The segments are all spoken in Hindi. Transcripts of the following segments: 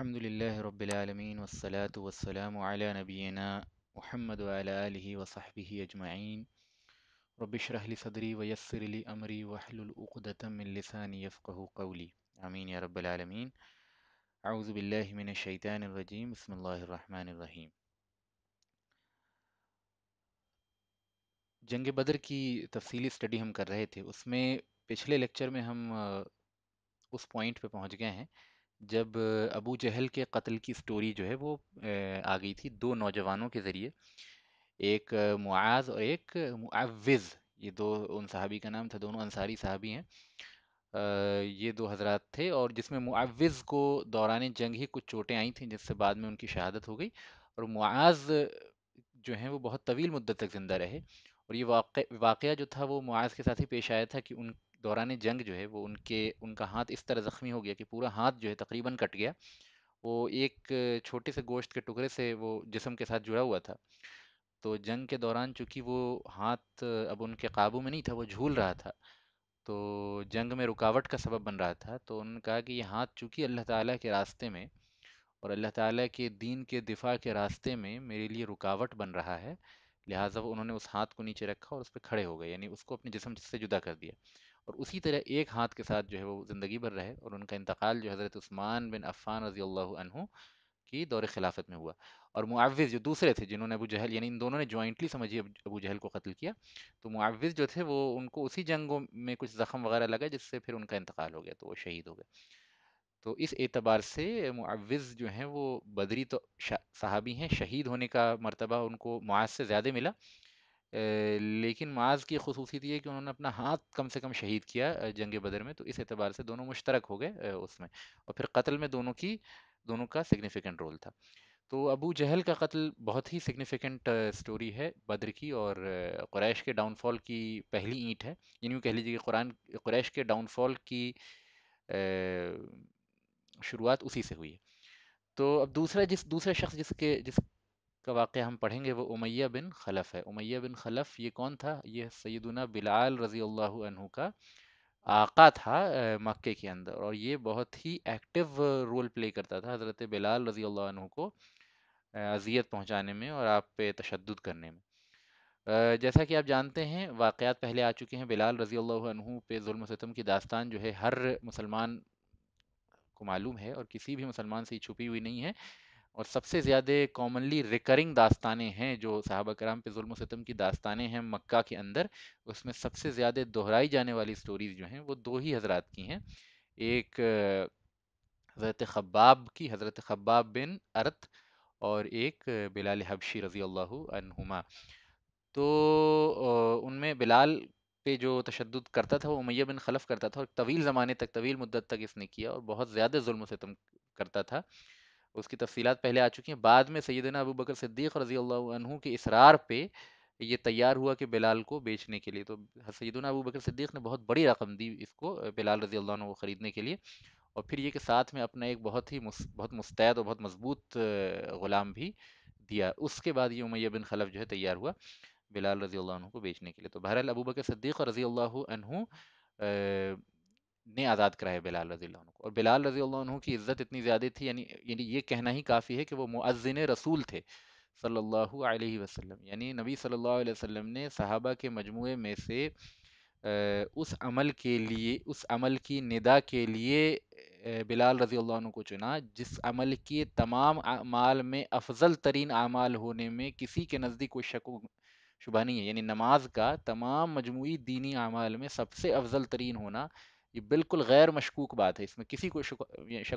अल्हम्दुलिल्लाह रब्बिल आलमीन वस्सलातु वस्सलामु अला नबीना मुहम्मद व अला आलिहि व सहबिहि अजमाइन रब्बि श्रह ली सदरी व यस्सिर ली अमरी वहलुल उक़दतम मिन लिसानी यफ़क़हु क़ौली आमीन या रब्बल आलमीन अऊज़ु बिल्लाहि मिनश शैतानिर रजीम बिस्मिल्लाहिर रहमानिर रहीम जंग बदर की तफसीली स्टडी हम कर रहे थे उसमें पिछले लेक्चर में हम उस पॉइंट पे पहुंच गए हैं जब अबू जहल के कत्ल की स्टोरी जो है वो आ गई थी दो नौजवानों के ज़रिए एक मुआज़ और एक मुआविज़ ये दो उन सहाबी का नाम था दोनों अंसारी सहाबी हैं ये दो हजरत थे और जिसमें मुआविज़ को दौरान जंग ही कुछ चोटें आई थी जिससे बाद में उनकी शहादत हो गई और मुआज़ जो हैं वो बहुत तवील मुद्दत तक ज़िंदा रहे और ये वाक़ वाक़ जो था वो मुआज़ के साथ ही पेश आया था कि उन दौरान जंग जो है वो उनके उनका हाथ इस तरह ज़ख्मी हो गया कि पूरा हाथ जो है तकरीबन कट गया वो एक छोटे से गोश्त के टुकड़े से वो जिसम के साथ जुड़ा हुआ था तो जंग के दौरान चूँकि वो हाथ अब उनके काबू में नहीं था वो झूल रहा था तो जंग में रुकावट का सबब बन रहा था तो उन्होंने कहा कि ये हाथ चूँकि अल्लाह ताला के रास्ते में और अल्लाह ताला के दीन के दिफा के रास्ते में मेरे लिए रुकावट बन रहा है लिहाजा उन्होंने उस हाथ को नीचे रखा और उस पर खड़े हो गए यानी उसको अपने जिसम से जुदा कर दिया और उसी तरह एक हाथ के साथ जो है वो ज़िंदगी भर रहे और उनका इंतकाल जो हज़रत उस्मान बिन अफ़ान रज़ी अल्लाह की दौर खिलाफत में हुआ और मुआवज़ जो दूसरे थे जिन्होंने अबू जहल यानी इन दोनों ने जॉइंटली समझिए अबू जहल को कत्ल किया तो मुआवज़ जो थे वो उनको उसी जंगों में कुछ ज़ख़म वगैरह लगा जिससे फिर उनका इंतकाल हो गया तो वो शहीद हो गए तो इस एतबार से मुआवज़ जो हैं वो बदरी तो साहबी हैं शहीद होने का मरतबा उनको मुआज से ज़्यादा मिला लेकिन माज़ की खसूसियत ये कि उन्होंने अपना हाथ कम से कम शहीद किया जंग बदर में तो इस एतबार से दोनों मुश्तरक हो गए उसमें और फिर कत्ल में दोनों की दोनों का सिग्निफिकेंट रोल था तो अबू जहल का कत्ल बहुत ही सिग्निफिकेंट स्टोरी है बद्र की और क्रैश के डाउनफॉल की पहली ईंट है यानी कह लीजिए कि कुरान क्रैश के डाउनफॉल की शुरुआत उसी से हुई है तो अब दूसरा जिस दूसरा शख्स जिसके जिस का वाक़ हम पढ़ेंगे वो उमैया बिन खलफ़ है उमैया बिन खलफ़ ये कौन था ये सैदुना बिलाल रज़ी अल्लाह का आका था मक्के के अंदर और ये बहुत ही एक्टिव रोल प्ले करता था हज़रत बिलाल रज़ी अल्लाह को अजियत पहुँचाने में और आप पे तशद करने में जैसा कि आप जानते हैं वाक़ात पहले आ चुके हैं बिलाल रज़ी अल्लाह पे म्म की दास्तान जो है हर मुसलमान को मालूम है और किसी भी मुसलमान से छुपी हुई नहीं है और सबसे ज़्यादा कॉमनली रिकरिंग दास्तानें हैं जो साहबा कराम पे जुल्म की दास्तानें हैं मक्का के अंदर उसमें सबसे ज़्यादा दोहराई जाने वाली स्टोरीज़ जो हैं वो दो ही हजरात की हैं एक हज़रत खब्बाब की हज़रत खब्बाब बिन अरत और एक बिलाल हबशी रज़ी अल्लाहुमा तो उनमें बिलाल पे जो तशद करता था वो उमैया बिन खलफ करता था और तवील ज़माने तक तवील मुद्दत तक इसने किया और बहुत ज़्यादा जुल्म करता था उसकी तफसीत पहले आ चुकी हैं बाद में सैदना अबू बकर सिद्दीक़ रज़ी अल्लाह के इसरार पे ये तैयार हुआ कि बिलाल को बेचने के लिए तो सैदना अबू बकर सिद्दीक़ ने बहुत बड़ी रकम दी इसको बिलाल रज़ी अल्लाह को ख़रीदने के लिए और फिर ये कि साथ में अपना एक बहुत ही मुस, बहुत मुस्तैद और बहुत मजबूत ग़ुलाम भी दिया उसके बाद ये उमैया बिन खलफ जो है तैयार हुआ बिलाल रज़ी अल्लाह को बेचने के लिए तो बहरहाल अबू बकर सिद्दीक़ रज़ी अल्लाह ने आज़ाद कराया बिलाल रजील को और बिलाल रजी की इज़्ज़त इतनी ज़्यादा थी यानी यानी ये कहना ही काफ़ी है कि वो मुआजिन रसूल थे सल्लल्लाहु अलैहि वसल्लम यानी नबी सल्लल्लाहु अलैहि वसल्लम ने सहाबा के मजमू में से उस अमल के लिए उस अमल की निदा के लिए बिलाल रजी को चुना जिस अमल के तमाम अमाल में अफजल तरीन अमाल होने में किसी के नज़दीक कोई शक शुभा नहीं है यानी नमाज का तमाम मजमू दीनी अमाल में सबसे अफजल तरीन होना ये बिल्कुल गैर मशकूक बात है इसमें किसी को शक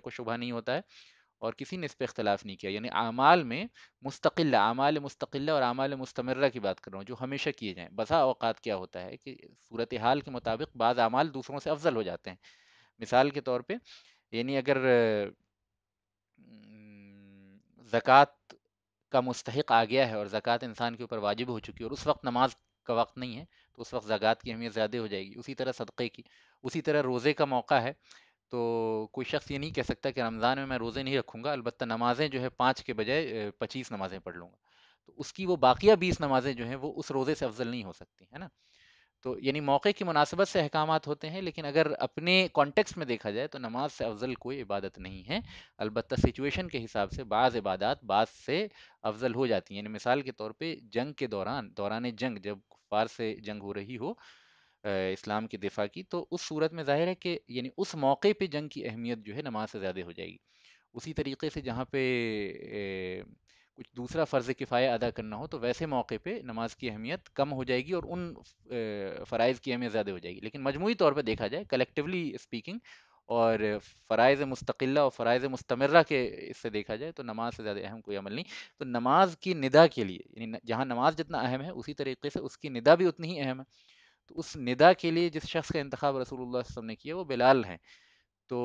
व शुबा नहीं होता है और किसी ने इस पर इख्तलाफ नहीं किया यानी अमाल में मुस्तकिल अमाल मुस्तकिल और अमाल मुस्तमर्रा की बात कर रहा हूँ जो हमेशा किए जाएँ बसा अवकात क्या होता है कि सूरत हाल के मुताबिक बाज़ अमाल दूसरों से अफजल हो जाते हैं मिसाल के तौर पर यानी अगर ज़क़़त का मुस्तक आ गया है और ज़क़़त इंसान के ऊपर वाजिब हो चुकी है और उस वक्त नमाज का वक्त नहीं है तो उस वक्त ज़क़़त की अहमियत ज़्यादा हो जाएगी उसी तरह सदक़े की उसी तरह रोज़े का मौका है तो कोई शख्स ये नहीं कह सकता कि रमज़ान में मैं रोज़े नहीं रखूँगा अलबत् नमाज़ें जो है पाँच के बजाय पच्चीस नमाज़ें पढ़ लूँगा तो उसकी वो बाकिया बीस नमाज़ें जो हैं वो उस रोज़े से अफजल नहीं हो सकती है ना तो यानी मौके की मुनासबत से अहकाम होते हैं लेकिन अगर अपने कॉन्टेक्स्ट में देखा जाए तो नमाज से अफजल कोई इबादत नहीं है अलबत् सिचुएशन के हिसाब से बाज़ इबादत बाद से अफजल हो जाती हैं यानी मिसाल के तौर पर जंग के दौरान दौरान जंग जब कुफार से जंग हो रही हो इस्लाम के दिफा की तो उस सूरत में जाहिर है कि यानी उस मौके पर जंग की अहमियत जो है नमाज से ज़्यादा हो जाएगी उसी तरीके से जहाँ पे कुछ दूसरा फ़र्ज़ किफ़ाया अदा करना हो तो वैसे मौके पे नमाज़ की अहमियत कम हो जाएगी और उन फ़रज़ की अहमियत ज़्यादा हो जाएगी लेकिन मजमू तौर पर देखा जाए कलेक्टिवली स्पीकिंग और फ़रज़ मुस्तकिल्ला और फ़रज़ मुस्तमर्रा के इससे देखा जाए तो नमाज से ज़्यादा अहम कोई अमल नहीं तो नमाज की निदा के लिए यानी जहाँ नमाज जितना अहम है उसी तरीके से उसकी निदा भी उतनी ही अहम है तो उस निदा के लिए जिस शख्स का इंतखब रसूल वसम ने किया वो बिलाल हैं तो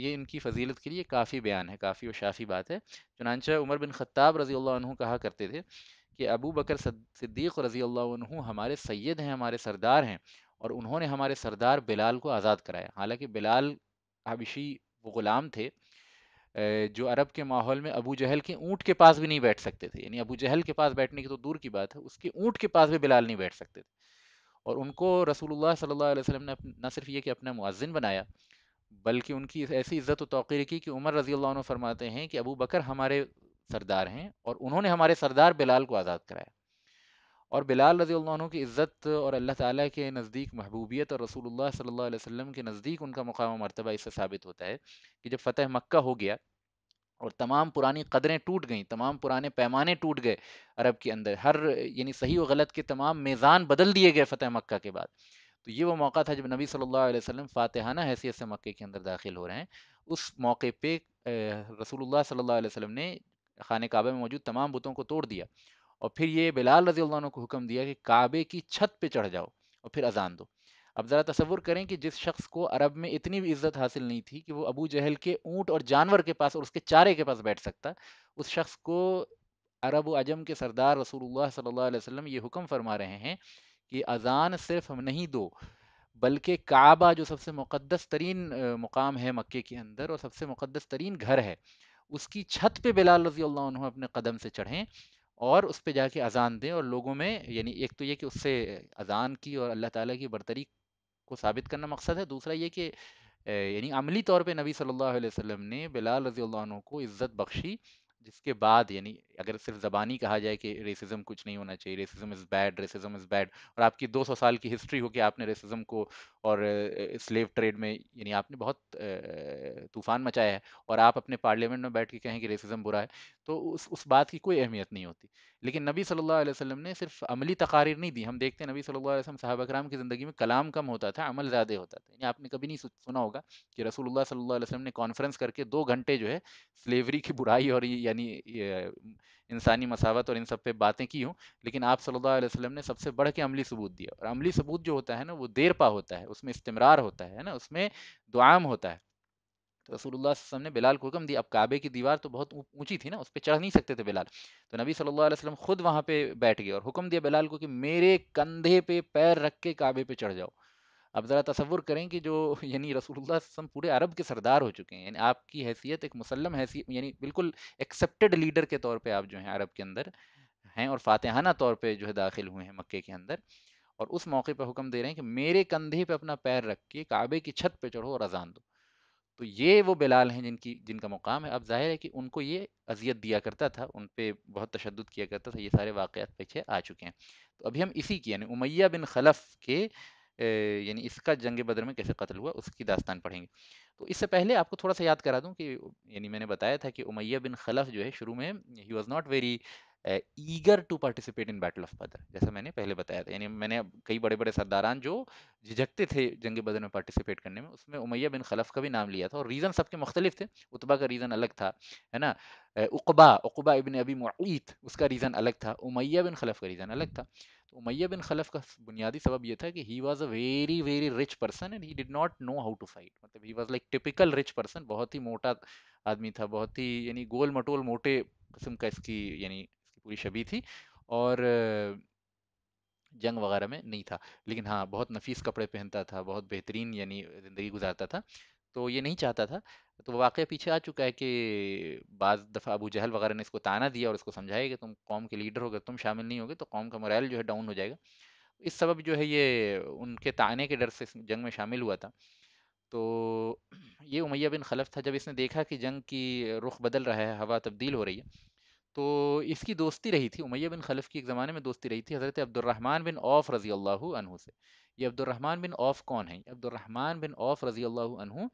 ये इनकी फजीलत के लिए काफ़ी बयान है काफ़ी व शाफ़ी बात है चुनानचा उमर बिन ख़त्ताब रज़ी अल्लाह कहा करते थे कि अबू बकर सिद्दीक़ रज़ी अल्लाह हमारे सैद हैं हमारे सरदार हैं और उन्होंने हमारे सरदार बिलाल को आज़ाद कराया हालांकि बिलाल हबशी वो ग़ुलाम थे जो अरब के माहौल में अबू जहल के ऊँट के पास भी नहीं बैठ सकते थे यानी अबू जहल के पास बैठने की तो दूर की बात है उसके ऊँट के पास भी बिलाल नहीं बैठ सकते थे और उनको रसूलुल्लाह सल्लल्लाहु अलैहि वसल्लम ने न सिर्फ ये कि अपना मुआजिन बनाया बल्कि उनकी ऐसी इज़्ज़त तोक़ीर की कि उमर रज़ी अल्लाह फरमाते हैं कि अबू बकर हमारे सरदार हैं और उन्होंने हमारे सरदार बिलाल को आज़ाद कराया और बिलाल रज़ी अल्लाह की इज़्ज़त और अल्लाह ताला के नज़दीक महबूबियत और रसूलुल्लाह सल्लल्लाहु अलैहि वसल्लम के नज़दीक उनका मुकाम मरतबा इससे साबित होता है कि जब फ़तह मक्का हो गया और तमाम पुरानी कदरें टूट गईं तमाम पुराने पैमाने टूट गए अरब के अंदर हर यानी सही और गलत के तमाम मेज़ान बदल दिए गए फ़तह मक्का के बाद तो ये वो मौका था जब नबी सल्लल्लाहु अलैहि वसल्लम फातहाना हैसियत से मक्के के अंदर दाखिल हो रहे हैं उस मौके पे रसूलुल्लाह सल्लल्लाहु अलैहि वसल्लम ने खान काबे में मौजूद तमाम बुतों को तोड़ दिया और फिर ये बिलाल रजी को हुक्म दिया कि काबे की छत पर चढ़ जाओ और फिर अजान दो अब ज़रा तस्वुर करें कि जिस शख्स को अरब में इतनी भी इज्जत हासिल नहीं थी कि वो अबू जहल के ऊँट और जानवर के पास और उसके चारे के पास बैठ सकता उस शख्स को अरब अजम के सरदार रसूलुल्लाह सल्लल्लाहु अलैहि वसल्लम ये हुक्म फरमा रहे हैं कि अज़ान सिर्फ हम नहीं दो बल्कि काबा जो सबसे मुक़दस तरीन मुकाम है मक्के के अंदर और सबसे मुक़दस तरीन घर है उसकी छत पे बिलाल रजी अल्लाह अपने कदम से चढ़ें और उस पर जाके अज़ान दें और लोगों में यानी एक तो ये कि उससे अज़ान की और अल्लाह ताला की बरतरी को साबित करना मकसद है दूसरा ये कि यानी अमली तौर पे नबी सल्लल्लाहु अलैहि वसल्लम ने बिलाल रजी को इज़्ज़त बख्शी जिसके बाद यानी अगर सिर्फ ज़बानी कहा जाए कि रेसिज्म कुछ नहीं होना चाहिए racism is bad racism is bad और आपकी 200 साल की हिस्ट्री हो कि आपने रेसिज्म को और स्लेव ट्रेड में यानी आपने बहुत तूफान मचाया है और आप अपने पार्लियामेंट में बैठ के कहें कि रेसिज्म बुरा है तो उस उस बात की कोई अहमियत नहीं होती लेकिन नबी सल्लल्लाहु अलैहि वसल्लम ने सिर्फ अमली तकारीर नहीं दी हम देखते हैं नबी सल्लल्लाहु अलैहि वसल्लम साहब कराम की ज़िंदगी में कलाम कम होता था अमल ज़्यादा होता था यानी आपने कभी नहीं सुना होगा कि रसूलुल्लाह सल्लल्लाहु अलैहि वसल्लम ने कॉन्फ्रेंस करके दो घंटे जो है स्लेवरी की बुराई और यानी इंसानी मसावत और इन सब पे बातें की हूँ लेकिन आप सल्लल्लाहु अलैहि वसल्लम ने सबसे बढ़ के अमली सबूत दिया और अमली सबूत जो होता है ना वो देर पा होता है उसमें इस्तेमरार होता है ना उसमें दुआम होता है तो रसूलुल्लाह ने बिलाल को हुक्म दिया अब काबे की दीवार तो बहुत ऊंची थी ना उस पर चढ़ नहीं सकते थे बिलाल तो नबी सल्लल्लाहु अलैहि वसल्लम खुद वहाँ पे बैठ गए और हुक्म दिया बिलाल को कि मेरे कंधे पे पैर रख के काबे पे चढ़ जाओ अब ज़रा तस्वुर करें कि जो यानी रसूलुल्लाह पूरे अरब के सरदार हो चुके हैं यानी आपकी हैसियत एक मुसलम हैसी यानी बिल्कुल एक्सेप्टेड लीडर के तौर पर आप जो हैं अरब के अंदर हैं और फातहाना तौर पर जो है दाखिल हुए हैं मक्के के अंदर और उस मौके पर हुक्म दे रहे हैं कि मेरे कंधे पे अपना पैर रख के काबे की छत पे चढ़ो और अजान दो तो ये वो बिलाल हैं जिनकी जिनका मुकाम है अब जाहिर है कि उनको ये अजियत दिया करता था उन पर बहुत तशद किया करता था ये सारे वाक़ पीछे आ चुके हैं तो अभी हम इसी की यानी उमैया बिन खलफ के यानी इसका जंग बदर में कैसे कत्ल हुआ उसकी दास्तान पढ़ेंगे तो इससे पहले आपको थोड़ा सा याद करा दूं कि यानी मैंने बताया था कि उमैया बिन खलफ जो है शुरू में he was not very eager to participate in battle of Badr जैसा मैंने पहले बताया था यानी मैंने कई बड़े बड़े सरदारान जो झिझकते थे जंग बदर में पार्टिसिपेट करने में उसमें उमैया बिन खलफ का भी नाम लिया था और रीज़न सबके मुख्तलिफ थे उतबा का रीज़न अलग था है ना उकबा उकबा इबन अबी मुत उसका रीज़न अलग था उमैया बिन खलफ का रीज़न अलग था तो उमैया बिन खलफ का बुनियादी सबब यह था कि he was a very very rich person and he did not know how to fight मतलब he was like typical rich person बहुत ही मोटा आदमी था बहुत ही यानी गोल मटोल मोटे किस्म का इसकी यानी पूरी शबी थी और जंग वगैरह में नहीं था लेकिन हाँ बहुत नफीस कपड़े पहनता था बहुत बेहतरीन यानी ज़िंदगी गुजारता था तो ये नहीं चाहता था तो वाक़ पीछे आ चुका है कि बाज़ दफ़ा अबू जहल वगैरह ने इसको ताना दिया और इसको समझाया कि तुम कौम के लीडर हो अगर तुम शामिल नहीं होगे तो कौम का मोरल जो है डाउन हो जाएगा इस सबब जो है ये उनके ताने के डर से जंग में शामिल हुआ था तो ये उमैया बिन खलफ था जब इसने देखा कि जंग की रुख बदल रहा है हवा तब्दील हो रही है तो इसकी दोस्ती रही थी उमैया बिन खलफ़ की एक ज़माने में दोस्ती रही थी हज़रत अब्दुलरहमान बिन औफ़ रज़ी अल्लाह अनहू से ये अब्दुलरहमान बिन औफ़ कौन है अब्दुलरहमान बिन औफ़ रज़ी अल्लाह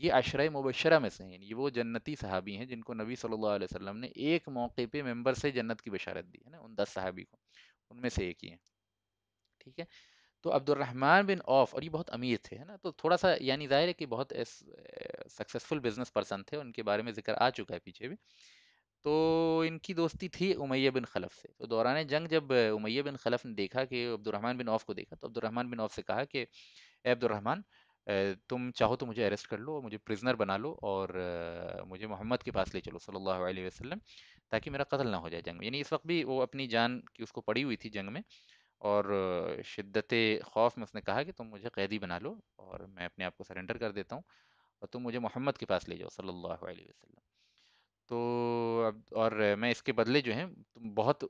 ये अशर मुबशरा में से हैं ये वो जन्नती सहाबी हैं जिनको नबी सल्लल्लाहु अलैहि वसल्लम ने एक मौके पे मेंबर से जन्नत की बशारत दी है ना उन दस सहाबी को उनमें से एक ही हैं ठीक है तो अब्दुलरहमान बिन औफ और ये बहुत अमीर थे है ना तो थोड़ा सा यानी जाहिर है कि बहुत सक्सेसफुल बिजनेस पर्सन थे उनके बारे में जिक्र आ चुका है पीछे भी तो इनकी दोस्ती थी उमैया बिन खलफ से तो दौरान जंग जब उमैया बिन खलफ ने देखा कि अब्दुलरहमान बिन औफ को देखा तो अब्दुलरहमान बिन औफ से कहा कि ए अब्दुलरहमान तुम चाहो तो मुझे अरेस्ट कर लो मुझे प्रिजनर बना लो और मुझे मोहम्मद के पास ले चलो सल्लल्लाहु अलैहि वसल्लम ताकि मेरा कत्ल ना हो जाए जंग में यानी इस वक्त भी वो अपनी जान की उसको पड़ी हुई थी जंग में और शिद्दत खौफ में उसने कहा कि तुम मुझे कैदी बना लो और मैं अपने आप को सरेंडर कर देता हूँ और तुम मुझे मोहम्मद के पास ले जाओ सल्लल्लाहु अलैहि वसल्लम तो अब और मैं इसके बदले जो है बहुत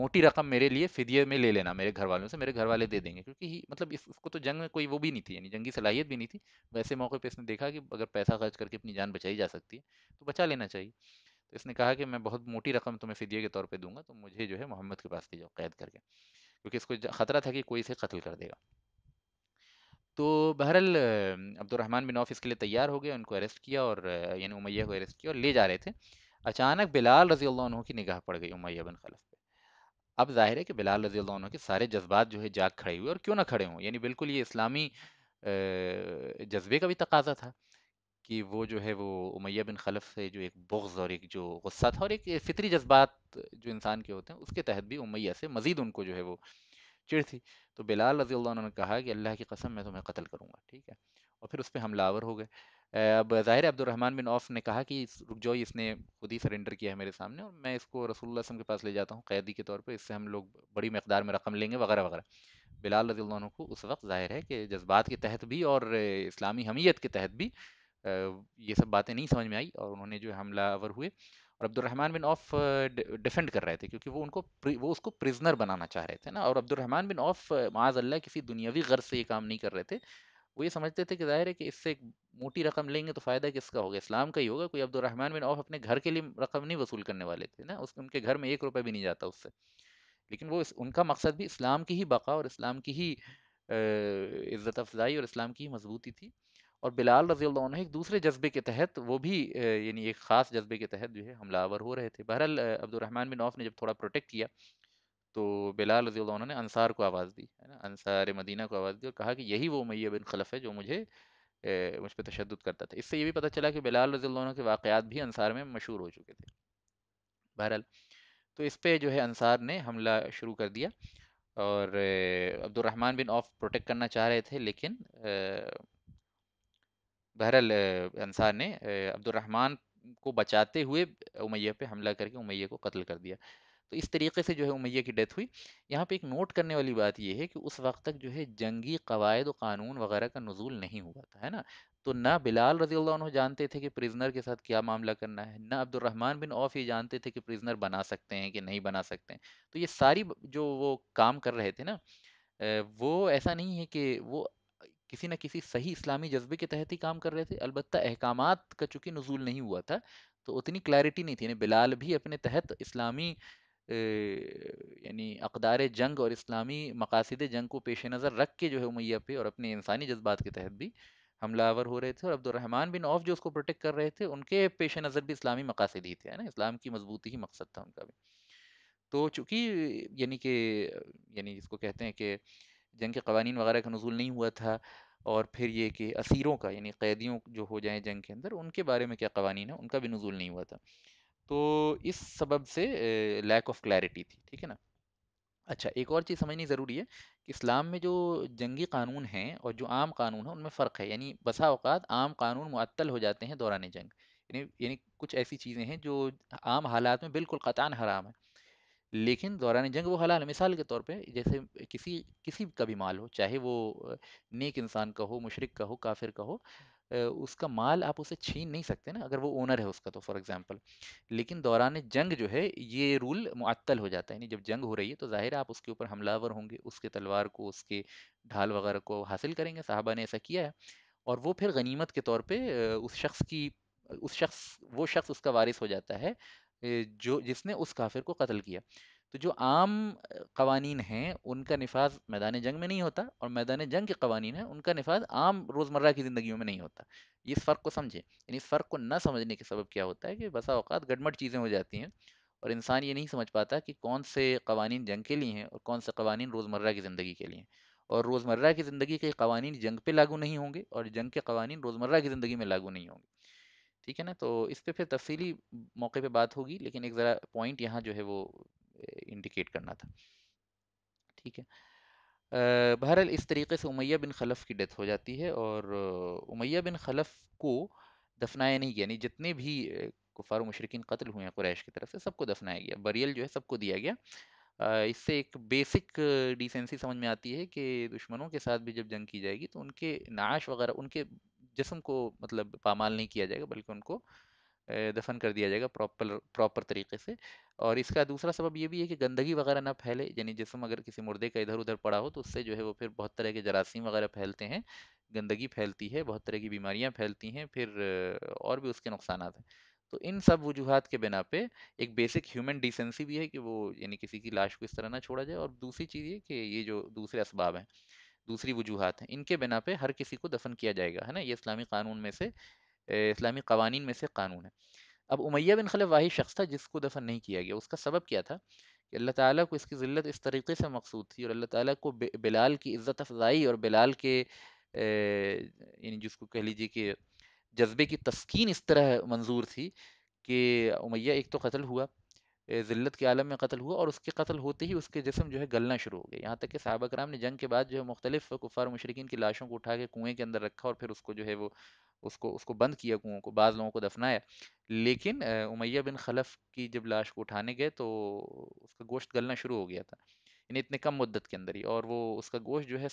मोटी रकम मेरे लिए फिदिये में ले लेना मेरे घर वालों से मेरे घर वाले दे देंगे क्योंकि ही- मतलब इस, उसको तो जंग में कोई वो भी नहीं थी यानी जंगी सलाहियत भी नहीं थी वैसे मौके पे इसने देखा कि अगर पैसा खर्च करके अपनी जान बचाई जा सकती है तो बचा लेना चाहिए तो इसने कहा कि मैं बहुत मोटी रकम तुम्हें फिदिये के तौर पर दूंगा तो मुझे जो है मोहम्मद के पास ले जाओ कैद करके क्योंकि इसको खतरा था कि कोई इसे कत्ल कर देगा तो बहरहाल अब्दुलरहमान बिन ऑफ इसके लिए तैयार हो गए उनको अरेस्ट किया और यानी उमैया को अरेस्ट किया और ले जा रहे थे अचानक बिलाल रजी अल्लाह की निगाह पड़ गई उमैया बिन खलफ पे अब जाहिर है कि बिलाल रजी अल्लाह के सारे जज्बात जो है जाग खड़े हुए और क्यों ना खड़े हों यानी बिल्कुल ये इस्लामी जज्बे का भी तकाजा था कि वो जो है वो उमैया बिन खलफ से जो एक बुग्ज़ और एक जो गुस्सा था और एक फितरी जज्बात जो इंसान के होते हैं उसके तहत भी उमैया से मज़ीद उनको जो है वो चिड़ थी तो बिलाल रजी उन्होंने ने कहा कि अल्लाह की कसम मैं तुम्हें कत्ल करूँगा ठीक है और फिर उस पर हमलावर हो गए अब ज़ाहिर अब्दुलरहमान बिन औफ ने कहा कि रुक जाओ इसने खुद ही सरेंडर किया है मेरे सामने और मैं इसको रसूल के पास ले जाता हूँ कैदी के तौर पर इससे हम लोग बड़ी मकदार में रकम लेंगे वगैरह वगैरह बिलाल रजी को उस वक्त ज़ाहिर है कि जज्बात के तहत भी और इस्लामी हमीयत के तहत भी ये सब बातें नहीं समझ में आई और उन्होंने जो हमलावर हुए और अब्दुलरहमान बिन ऑफ़ डिफेंड कर रहे थे क्योंकि वो उनको वो उसको प्रिजनर बनाना चाह रहे थे ना और अब्दुलरहमान बिन ऑफ माज अल्लाह किसी दुनियावी गर्ज से ये काम नहीं कर रहे थे वो ये समझते थे कि जाहिर है कि इससे एक मोटी रकम लेंगे तो फ़ायदा किसका होगा इस्लाम का ही होगा कोई अब्दुलरहमान बिन ऑफ अपने घर के लिए रकम नहीं वसूल करने वाले थे ना उस उनके घर में एक रुपये भी नहीं जाता उससे लेकिन वो इस, उनका मकसद भी इस्लाम की ही बका और इस्लाम की ही इज़्ज़त अफजाई और इस्लाम की ही मजबूती थी और बिलाल रजी एक दूसरे जज्बे के तहत वो भी यानी एक ख़ास जज्बे के तहत जो है हमलावर हो रहे थे बहरहाल अब्दुलरहमान बिन औफ ने जब थोड़ा प्रोटेक्ट किया तो बिलाल रजी ने अंसार को आवाज़ दी है ना अनसार मदीना को आवाज़ दी और कहा कि यही वो मैय बिन खलफ है जो मुझे मुझ पर तशद करता था इससे ये भी पता चला कि बिलाल रजी के वाक़ात भी अनसार में मशहूर हो चुके थे बहरहाल तो इस पर जो है अंसार ने हमला शुरू कर दिया और अब्दुलरहमान बिन औफ प्रोटेक्ट करना चाह रहे थे लेकिन बहरहाल अंसार ने अब्दुलरहमान को बचाते हुए उमैया पे हमला करके उमैया को कत्ल कर दिया तो इस तरीके से जो है उमैया की डेथ हुई यहाँ पे एक नोट करने वाली बात यह है कि उस वक्त तक जो है जंगी कवायद और कानून वगैरह का नजूल नहीं हुआ था है ना तो ना बिलाल रजी उन्होंने जानते थे कि प्रिजनर के साथ क्या मामला करना है ना अब्दुलरहमान बिन औफ ये जानते थे कि प्रिजनर बना सकते हैं कि नहीं बना सकते हैं तो ये सारी जो वो काम कर रहे थे ना वो ऐसा नहीं है कि वो किसी न किसी सही इस्लामी जज्बे के तहत ही काम कर रहे थे अलबत् अहकाम का चूँकि नजूल नहीं हुआ था तो उतनी क्लैरिटी नहीं थी यानी बिलाल भी अपने तहत इस्लामी यानी अकदार जंग और इस्लामी मकासद जंग को पेश नज़र रख के जो है मैया पे और अपने इंसानी जज्बात के तहत भी हमलावर हो रहे थे और अब्दुलरहमान बिन औफ जो उसको प्रोटेक्ट कर रहे थे उनके पेश नज़र भी इस्लामी मकासद ही थे है ना इस्लाम की मजबूती ही मकसद था उनका भी तो चूँकि यानी कि यानी जिसको कहते हैं कि जंग के कवानीन वगैरह का नजूल नहीं हुआ था और फिर ये कि असीरों का यानी कैदियों जो हो जाए जंग के अंदर उनके बारे में क्या कवानीन है उनका भी नजूल नहीं हुआ था तो इस सबब से लैक ऑफ क्लैरिटी थी ठीक है ना अच्छा एक और चीज़ समझनी ज़रूरी है कि इस्लाम में जो जंगी कानून हैं और जो आम कानून है उनमें फ़र्क है यानी बसा अवत आम कानून मअतल हो जाते हैं दौरान जंग यानी यानी कुछ ऐसी चीज़ें हैं जो आम हालात में बिल्कुल कतान हराम है लेकिन दौरान जंग वो हलाल मिसाल के तौर पे जैसे किसी किसी का भी माल हो चाहे वो नेक इंसान का हो मुशरक का हो काफिर का हो उसका माल आप उसे छीन नहीं सकते ना अगर वो ओनर है उसका तो फॉर एग्जांपल लेकिन दौरान जंग जो है ये रूल मुअत्तल हो जाता है यानी जब जंग हो रही है तो जाहिर है आप उसके ऊपर हमलावर होंगे उसके तलवार को उसके ढाल वगैरह को हासिल करेंगे साहबा ने ऐसा किया है और वो फिर गनीमत के तौर पर उस शख्स की उस शख्स वो शख्स उसका वारिस हो जाता है जो जिसने उस काफिर को कत्ल किया तो जो आम कवानीन हैं उनका नफाज मैदान जंग में नहीं होता और मैदान जंग के कवानीन हैं उनका नफाज आम रोज़मर्रा की ज़िंदगी में नहीं होता इस फ़र्क को समझें यानी इस फ़र्क को ना समझने के सबब क्या होता है कि बसा अवत गडमट चीज़ें हो जाती हैं और इंसान ये नहीं समझ पाता कि कौन से कवानीन जंग के लिए हैं और कौन से कवानीन रोज़मर्रा की ज़िंदगी के लिए हैं और रोज़मर्रा की ज़िंदगी के कवानीन जंग पे लागू नहीं होंगे और जंग के कवानीन रोज़मर्रा की ज़िंदगी में लागू नहीं होंगे ठीक है ना तो इस पर फिर तफसीली मौके पर बात होगी लेकिन एक ज़रा पॉइंट यहाँ जो है वो इंडिकेट करना था ठीक है बहरहाल इस तरीके से उमैया बिन खलफ़ की डेथ हो जाती है और उमैया बिन खलफ़ को दफनाया नहीं गया यानी जितने भी कुफार मशरकिन कत्ल हुए हैं कुरैश की तरफ से सबको दफनाया गया बरियल जो है सबको दिया गया इससे एक बेसिक डिसेंसी समझ में आती है कि दुश्मनों के साथ भी जब जंग की जाएगी तो उनके नाश वगैरह उनके जिसम को मतलब पामाल नहीं किया जाएगा बल्कि उनको दफन कर दिया जाएगा प्रॉपर प्रॉपर तरीके से और इसका दूसरा सबब ये भी है कि गंदगी वगैरह ना फैले यानी जिसम अगर किसी मुर्दे का इधर उधर पड़ा हो तो उससे जो है वो फिर बहुत तरह के जरासीम वगैरह फैलते हैं गंदगी फैलती है बहुत तरह की बीमारियां फैलती हैं फिर और भी उसके नुकसान हैं तो इन सब वजूहत के बिना पे एक बेसिक ह्यूमन डिसेंसी भी है कि वो यानी किसी की लाश को इस तरह ना छोड़ा जाए और दूसरी चीज़ ये कि ये जो दूसरे इसबाब हैं दूसरी वजूहत हैं इनके बिना पे हर किसी को दफन किया जाएगा है ना ये इस्लामी कानून में से इस्लामी कवानीन में से कानून है अब उमैया बिन खलफ वाही शख्स था जिसको दफन नहीं किया गया उसका सबब क्या था कि अल्लाह ताला को इसकी ज़िल्लत इस तरीके से मकसूद थी और अल्लाह ताला को बिलाल की इज़्ज़त अफजाई और बिलाल के यानी जिसको कह लीजिए कि जज्बे की तस्कीन इस तरह मंजूर थी कि उमैया एक तो कत्ल हुआ ज़िल्लत के आलम में कत्ल हुआ और उसके कत्ल होते ही उसके जिसम जो है गलना शुरू हो गया यहाँ तक कि साहबा कराम ने जंग के बाद जो है मुख्तलिफ कुफार मशरकिन की लाशों को उठा के कुएँ के अंदर रखा और फिर उसको जो है वो उसको उसको बंद किया कुओं को बाज़ लोगों को दफनाया लेकिन उमैया बिन खलफ की जब लाश को उठाने गए तो उसका गोश्त गलना शुरू हो गया था यानी इतने कम मुद्दत के अंदर ही और वो उसका गोश्त जो है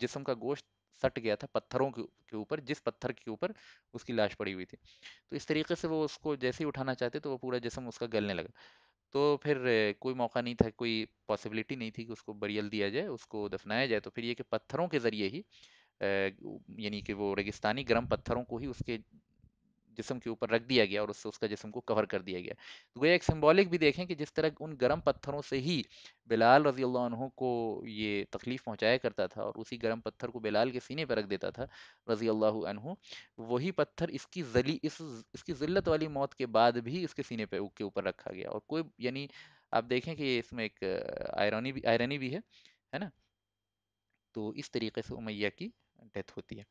जिसम का गोश्त सट गया था पत्थरों के ऊपर जिस पत्थर के ऊपर उसकी लाश पड़ी हुई थी तो इस तरीके से वो उसको जैसे ही उठाना चाहते तो वो पूरा जिसम उसका गलने लगा तो फिर कोई मौका नहीं था कोई पॉसिबिलिटी नहीं थी कि उसको बरियल दिया जाए उसको दफनाया जाए तो फिर ये कि पत्थरों के ज़रिए ही यानी कि वो रेगिस्तानी गर्म पत्थरों को ही उसके जिसम के ऊपर रख दिया गया और उससे उसका जिसम को कवर कर दिया गया तो गोया एक सिम्बॉलिक भी देखें कि जिस तरह उन गर्म पत्थरों से ही बिलाल रजी अल्लाह को ये तकलीफ़ पहुँचाया करता था और उसी गर्म पत्थर को बिलाल के सीने पर रख देता था रजी अल्लाह वही पत्थर इसकी जली इस इसकी ज़िल्लत वाली मौत के बाद भी इसके सीने पर के ऊपर रखा गया और कोई यानी आप देखें कि इसमें एक आयरनी भी आयरनी भी है है ना तो इस तरीके से उमैया की डेथ होती है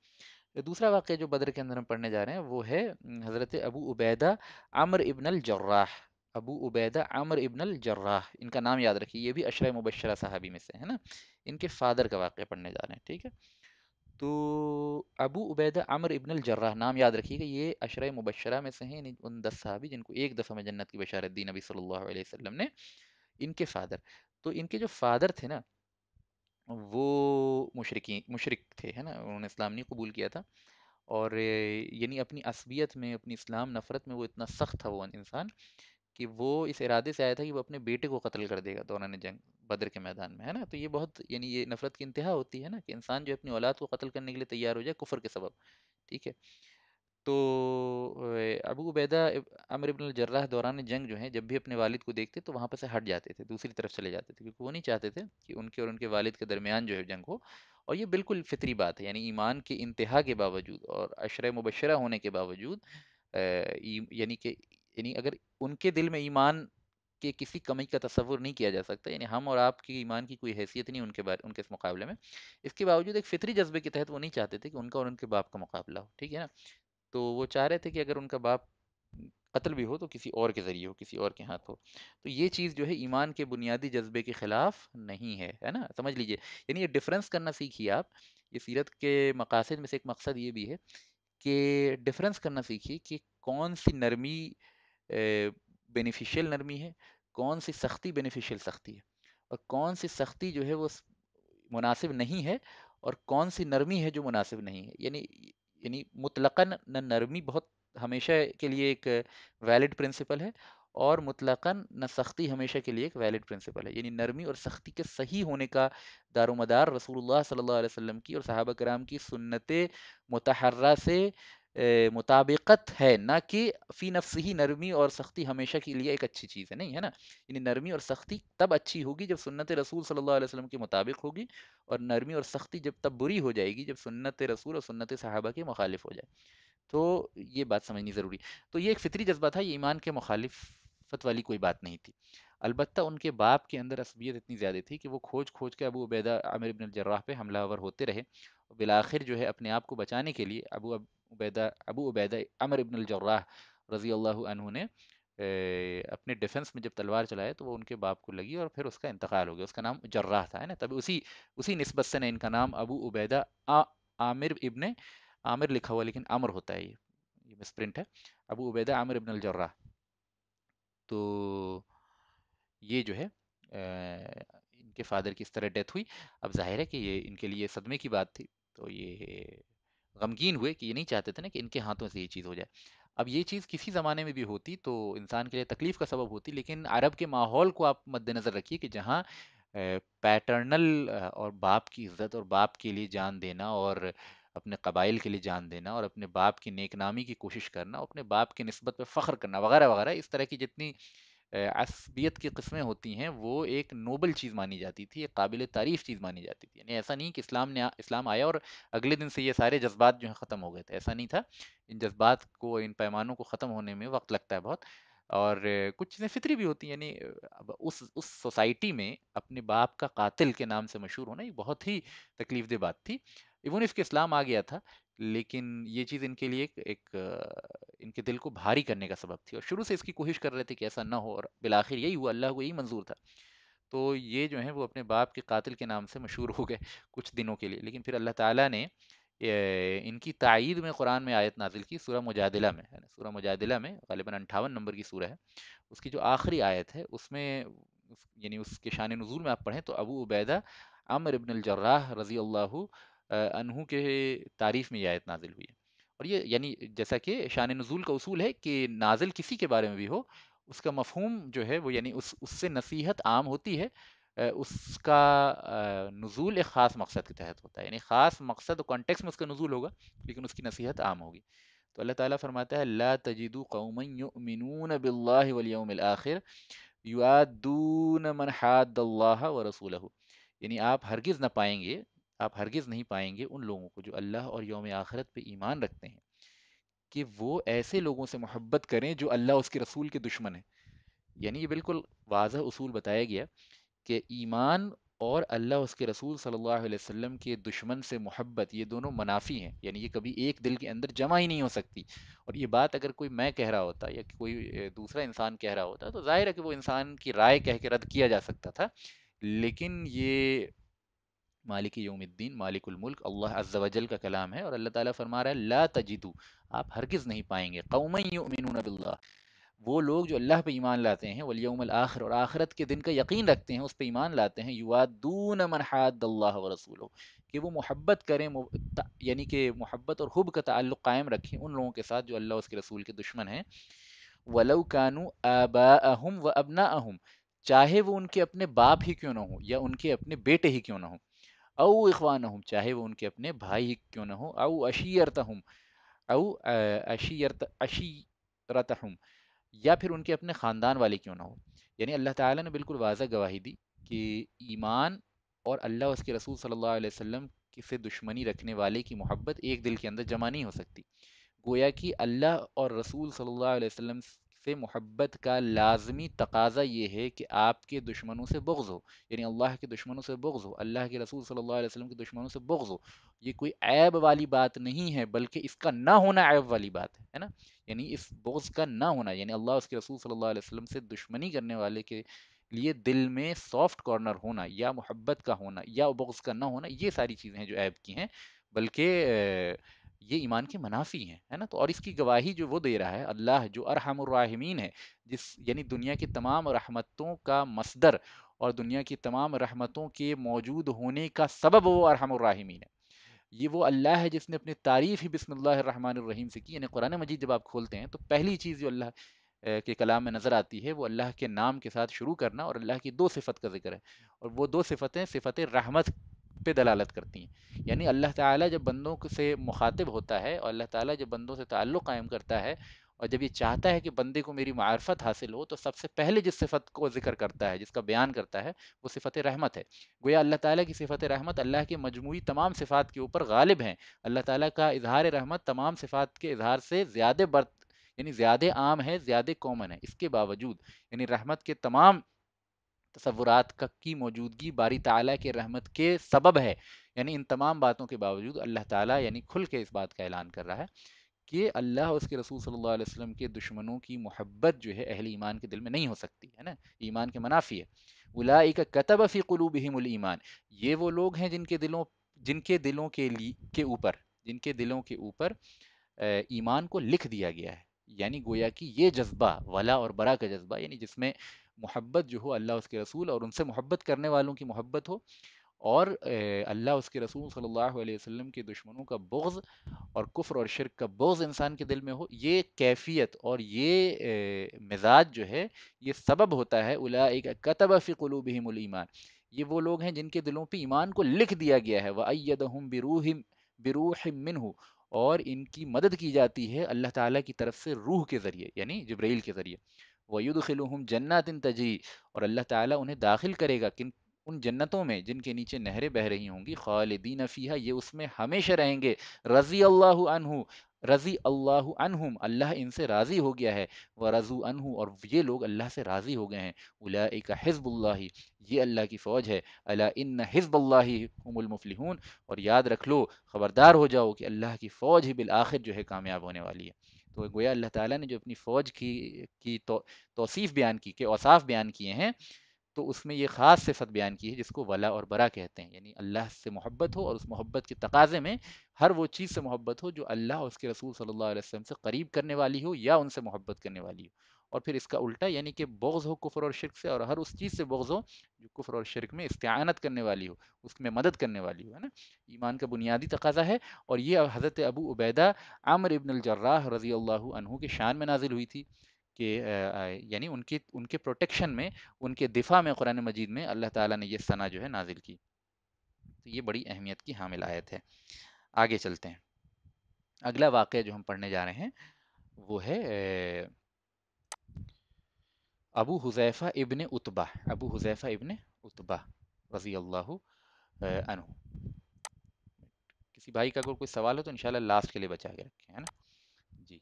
दूसरा वाक्य जो बदर के अंदर हम पढ़ने जा रहे हैं वो है हज़रत अबू उबैदा आमर इबन जर्राह अबू उबैदा आमर इबन जर्राह इनका नाम याद रखिए ये भी अशर मुबशरा साहबी में से है ना इनके फादर का वाक़ पढ़ने जा रहे हैं ठीक है तो अबू उबैदा अमर इबन जर्रा नाम याद रखिएगा ये अशर मुबशरा में से हैं उन दस साहबी जिनको एक दफ़ा में जन्नत की बशारत दी नबी सल्लल्लाहु अलैहि वसल्लम ने इनके फादर तो इनके जो फादर थे ना वो मशरकी मशरक थे है ना उन्होंने इस्लाम नहीं कबूल किया था और यानी अपनी असबियत में अपनी इस्लाम नफ़रत में वो इतना सख्त था वो इंसान कि वो इस इरादे से आया था कि वो अपने बेटे को कत्ल कर देगा दौरान जंग बदर के मैदान में है ना तो ये बहुत यानी ये नफ़रत की इंतहा होती है ना कि इंसान जो अपनी औलाद को कत्ल करने के लिए तैयार हो जाए कुफर के सबब ठीक है तो अबू उबैदा अमर इब्न जर्राह दौरान जंग जो है, जब भी अपने वालिद को देखते तो वहाँ पर से हट जाते थे, दूसरी तरफ चले जाते थे क्योंकि वो नहीं चाहते थे कि उनके और उनके वालिद के दरमियान जो है जंग हो। और ये बिल्कुल फ़ितरी बात है यानी ईमान के इंतहा के बावजूद और अशर मुबशर होने के बावजूद यानी कि यानी अगर उनके दिल में ईमान के किसी कमी का तस्वुर नहीं किया जा सकता, यानी हम और आपकी ईमान की कोई हैसियत नहीं उनके बारे उनके इस मुकाबले में। इसके बावजूद एक फ़ितरी जज़्बे के तहत वो नहीं चाहते थे कि उनका और उनके बाप का मुकाबला हो, ठीक है ना? तो वो चाह रहे थे कि अगर उनका बाप कत्ल भी हो तो किसी और के ज़रिए हो किसी और के हाथ हो तो ये चीज़ जो है ईमान के बुनियादी जज्बे के ख़िलाफ़ नहीं है है ना समझ लीजिए यानी ये डिफरेंस करना सीखिए आप ये सीरत के मकासद में से एक मकसद ये भी है कि डिफरेंस करना सीखिए कि कौन सी नरमी बेनिफिशियल नरमी है कौन सी सख्ती बेनिफिशियल सख्ती है और कौन सी सख्ती जो है वो मुनासिब नहीं है और कौन सी नरमी है जो मुनासिब नहीं है यानी यानी मुतलकन न नरमी बहुत हमेशा के लिए एक वैलिड प्रिंसिपल है और मुतलकन न सख्ती हमेशा के लिए एक वैलिड प्रिंसिपल है यानी नरमी और सख्ती के सही होने का दारोमदार रसूलुल्लाह सल्लल्लाहु अलैहि वसल्लम की और सहाबा कराम की सुन्नत मतहर्रा से मुताबिकत है ना कि फ़ी नफ्स ही नरमी और सख्ती हमेशा के लिए एक अच्छी चीज़ है नहीं है ना यानी नरमी और सख्ती तब अच्छी होगी जब सुन्नत रसूल सल्लल्लाहु अलैहि वसल्लम के मुताबिक होगी और नरमी और सख्ती जब तब बुरी हो जाएगी जब सुन्नत रसूल और सुन्नत सहाबा के मुखालिफ हो जाए तो ये बात समझनी ज़रूरी तो ये एक फितरी जज्बा था ये ईमान के मुखालिफत वाली कोई बात नहीं थी अलबत्त उनके बाप के अंदर असबियत इतनी ज़्यादा थी कि वो खोज खोज के अबू उबैदा आमिर इबन जर्राह पे हमलावर होते रहे बिलाखिर जो है अपने आप को बचाने के लिए अबू अब उबैदा अबू उबैदा अमर इबन अलजर्राह रज़ी अल्लाह ने अपने डिफेंस में जब तलवार चलाया तो वो उनके बाप को लगी और फिर उसका इंतकाल हो गया उसका नाम जर्राह था है ना तभी उसी उसी नस्बत से ना इनका नाम अबू उबैदा आमिर इबन आमिर लिखा हुआ लेकिन अमर होता है ये ये मिसप्रिंट है अबू उबैदा आमिर इबन अलजर्राह तो ये जो है इनके फादर की इस तरह डेथ हुई अब जाहिर है कि ये इनके लिए सदमे की बात थी तो ये गमगीन हुए कि ये नहीं चाहते थे ना कि इनके हाथों से ये चीज़ हो जाए अब ये चीज़ किसी ज़माने में भी होती तो इंसान के लिए तकलीफ़ का सबब होती लेकिन अरब के माहौल को आप मद्देनज़र रखिए कि जहाँ पैटर्नल और बाप की इज़्ज़त और बाप के लिए जान देना और अपने कबाइल के लिए जान देना और अपने बाप की नेकनामी की कोशिश करना अपने बाप की नस्बत पर फ़ख्र करना वगैरह वगैरह इस तरह की जितनी असबियत की किस्में होती हैं वो एक नोबल चीज़ मानी जाती थी एक काबिल तारीफ़ चीज़ मानी जाती थी यानी ऐसा नहीं कि इस्लाम ने इस्लाम आया और अगले दिन से ये सारे जज्बात जो हैं ख़त्म हो गए थे ऐसा नहीं था इन जज्बात को इन पैमानों को ख़त्म होने में वक्त लगता है बहुत और कुछ चीज़ें फितरी भी होती हैं यानी उस उस सोसाइटी में अपने बाप का कातिल के नाम से मशहूर होना ये बहुत ही तकलीफ़ दह बात थी इवन इफ इस्लाम आ गया था लेकिन ये चीज़ इनके लिए एक, एक इनके दिल को भारी करने का सबब थी और शुरू से इसकी कोशिश कर रहे थे कि ऐसा ना हो और बिलाखिर यही हुआ अल्लाह को यही मंजूर था तो ये जो है वो अपने बाप के कातिल के नाम से मशहूर हो गए कुछ दिनों के लिए लेकिन फिर अल्लाह ताला ने इनकी तइद में कुरान में आयत नाजिल की सूरह मुजादिला में है सूरह मुजादिला में गालिबा अंठावन नंबर की सूरह है उसकी जो आखिरी आयत है उसमें यानी उसके शान नज़ूल में आप पढ़ें तो अबू उबैदा अमर इबन जर्राह रज़ी अल्लाह अनहू के तारीफ़ में ये आयत नाजिल हुई है और ये यानी जैसा कि शान नज़ुल का उसूल है कि नाजिल किसी के बारे में भी हो उसका मफहूम जो है वो यानी उस उससे नसीहत आम होती है उसका नज़ुल एक ख़ास मकसद के तहत होता है यानी ख़ास मकसद कॉन्टेक्स में उसका नज़ुल होगा लेकिन उसकी नसीहत आम होगी तो अल्लाह ताला फरमाता है ला तजिदू कौमन बिल्लाह वलियम आखिर युआदून मन हाद व रसूल यानी आप हरगिज़ ना पाएंगे आप हरगिज़ नहीं पाएंगे उन लोगों को जो अल्लाह और योम आखरत पे ईमान रखते हैं कि वो ऐसे लोगों से मोहब्बत करें जो अल्लाह उसके रसूल के दुश्मन हैं यानी ये बिल्कुल वाज असूल बताया गया कि ईमान और अल्लाह उसके रसूल सल्लल्लाहु अलैहि वसल्लम के दुश्मन से मोहब्बत ये दोनों मुनाफी हैं यानी ये कभी एक दिल के अंदर जमा ही नहीं हो सकती और ये बात अगर कोई मैं कह रहा होता या कोई दूसरा इंसान कह रहा होता तो जाहिर है कि वो इंसान की राय कह के रद्द किया जा सकता था लेकिन ये मालिक योमद्दीन मालिकुलमुल्क अल्लाह का कलाम है और अल्लाह ताला फरमा रहा है ला तजिदू आप हरगिज़ नहीं पाएंगे कौम वो लोग जो अल्लाह पे ईमान लाते हैं वलियमल आखिर और आखरत के दिन का यकीन रखते हैं उस पर ईमान लाते हैं युवादून मनहाद्ला व रसूल कि वो मोहब्बत करें यानी कि मोहब्बत और हुब का ताल्लुक़ कायम रखें उन लोगों के साथ जो अल्लाह उसके रसूल के दुश्मन हैं वलऊ कानू आबा अहम व अबना अहम चाहे वो उनके अपने बाप ही क्यों ना हो या उनके अपने बेटे ही क्यों ना हों अऊ इखवान हम चाहे वो उनके अपने भाई क्यों ना हो अऊ अशीयरत हम अऊ अशीयरत अशीरत हम या फिर उनके अपने ख़ानदान वाले क्यों ना हो यानी अल्लाह ताला ने बिल्कुल वाजह गवाही दी कि ईमान और अल्लाह उसके रसूल सल्लल्लाहु अलैहि वसल्लम से दुश्मनी रखने वाले की मोहब्बत एक दिल के अंदर जमा नहीं हो सकती गोया कि अल्लाह और रसूल सल्लल्लाहु अलैहि वसल्लम से मोहब्बत का लाजमी तकाजा ये है कि आपके दुश्मनों से बुग्ज़ हो यानी अल्लाह के दुश्मनों से बुग्ज़ हो अल्लाह के रसूल सल्लल्लाहु अलैहि वसल्लम के दुश्मनों से बुग्ज़ हो ये कोई ऐब वाली बात नहीं है बल्कि इसका ना होना ऐब वाली बात है ना यानी इस बुग्ज़ का ना होना यानी अल्लाह उसके रसूल सल्लल्लाहु अलैहि वसल्लम से दुश्मनी करने वाले के लिए दिल में सॉफ्ट कॉर्नर होना या मोहब्बत का होना या बुग्ज़ का ना होना ये सारी चीज़ें हैं जो ऐब की हैं बल्कि ये ईमान के मनाफी हैं है ना तो और इसकी गवाही जो वो दे रहा है अल्लाह जो अरहमरमीन है जिस यानी दुनिया की तमाम रहमतों का मसदर और दुनिया की तमाम रहमतों के मौजूद होने का सबब वो अरहमरमीन है ये वो अल्लाह है जिसने अपनी तारीफ़ ही बिसमीम से की यानी कुरान मजीद जब आप खोलते हैं तो पहली चीज़ जो अल्लाह के कलाम में नज़र आती है वो अल्लाह के नाम के साथ शुरू करना और अल्लाह की दो सिफत का जिक्र है और वो दो सिफतें सिफत रहमत पे दलालत करती हैं यानी अल्लाह ताला जब बंदों से मुखातिब होता है और अल्लाह ताला जब बंदों से ताल्लुक़ कायम करता है और जब ये चाहता है कि बंदे को मेरी मार्फत हासिल हो तो सबसे पहले जिस सिफत को जिक्र करता है जिसका बयान करता है वो सिफत रहमत है गोया अल्लाह ताला की सिफत रहमत अल्लाह के मजमूई तमाम सिफात के ऊपर गालिब हैं अल्लाह ताला का इजहार रहमत तमाम सिफात के इजहार से ज़्यादा बर्त यानी ज़्यादा आम है ज़्यादा कॉमन है इसके बावजूद यानी रहमत के तमाम तस्वुरात का की मौजूदगी बारी ताली के रहमत के सबब है यानी इन तमाम बातों के बावजूद अल्लाह ताला यानी खुल के इस बात का ऐलान कर रहा है कि अल्लाह उसके रसूल सल्लल्लाहु अलैहि वसल्लम के दुश्मनों की मोहब्बत जो है अहले ईमान के दिल में नहीं हो सकती है ना ईमान के मनाफी है उलाई का कतब फ़ी क़लूबहिमुल ईमान ये वो लोग हैं जिनके दिलों जिनके दिलों के लिए के ऊपर जिनके दिलों के ऊपर ईमान को लिख दिया गया है यानी गोया कि ये जज्बा वला और बरा का जज्बा यानी जिसमें मोहब्बत जो हो अल्लाह उसके रसूल और उनसे मोहब्बत करने वालों की मोहब्बत हो और अल्लाह उसके रसूल सल्लल्लाहु अलैहि वसल्लम के दुश्मनों का बोग्ज और कुफ्र और शिरक का बोग्ज इंसान के दिल में हो ये कैफियत और ये मिजाज जो है ये सबब होता है उला एक कतब फ़ी क़लूबहिमुल ईमान ये वो लोग हैं जिनके दिलों पर ईमान को लिख दिया गया है वैदहम बिरूहिम बिरूह मिनहू और इनकी मदद की जाती है अल्लाह ताला की तरफ से रूह के ज़रिए यानी जब्राइल के ज़रिए वयुदखिलहम जन्नत तजरी और अल्लाह ताला उन्हें दाखिल करेगा किन उन जन्नतों में जिनके नीचे नहरें बह रही होंगी खालिदीन फ़ीहा ये उसमें हमेशा रहेंगे रज़ी अल्लाह अनहु रज़ी अल्लाह अनहुम अल्लाह इनसे राज़ी हो गया है व रज़ू अनहु और ये लोग अल्लाह से राज़ी हो गए हैं उला का हिज़बुल्ला ये अल्लाह की फ़ौज है अला इन हिज़बुल्ला और याद रख लो ख़बरदार हो जाओ कि अल्लाह की फ़ौज ही बिल आखिर जो है कामयाब होने वाली है तो गोया अल्लाह ताला ने जो अपनी फ़ौज की की तो, तोसीफ़ बयान की के औसाफ बयान किए हैं तो उसमें ये ख़ास सिफत बयान की है जिसको वला और बरा कहते हैं यानी अल्लाह से मोहब्बत हो और उस मोहब्बत के तकाजे में हर वो चीज़ से मोहब्बत हो जो अल्लाह और उसके रसूल सल्लल्लाहु अलैहि वसल्लम से करीब करने वाली हो या उनसे मोहब्बत करने वाली हो और फिर इसका उल्टा यानी कि बोग्ज़ हो कुफर और शिरक से और हर उस चीज़ से बोग्ज हो जो कुफर और शिरक में इस्तानत करने वाली हो उसमें मदद करने वाली हो है ना ईमान का बुनियादी तकाजा है और ये हज़रत अबू उबैदा आमर इबन जर्राह रज़ी अल्लाह के शान में नाजिल हुई थी कि यानी उनकी उनके प्रोटेक्शन में उनके दिफा में कुरान मजीद में अल्लाह ताला ने यह सना जो है नाजिल की तो ये बड़ी अहमियत की हामिल आयत है आगे चलते हैं अगला वाक़ जो हम पढ़ने जा रहे हैं वो है अबू हुजैफ़ा इब्ने उतबा अबू हुजैफ़ा इबन उतबा रज़ी अल्लाह अनु किसी भाई का अगर कोई सवाल हो तो इंशाल्लाह लास्ट के लिए बचा के रखें है ना जी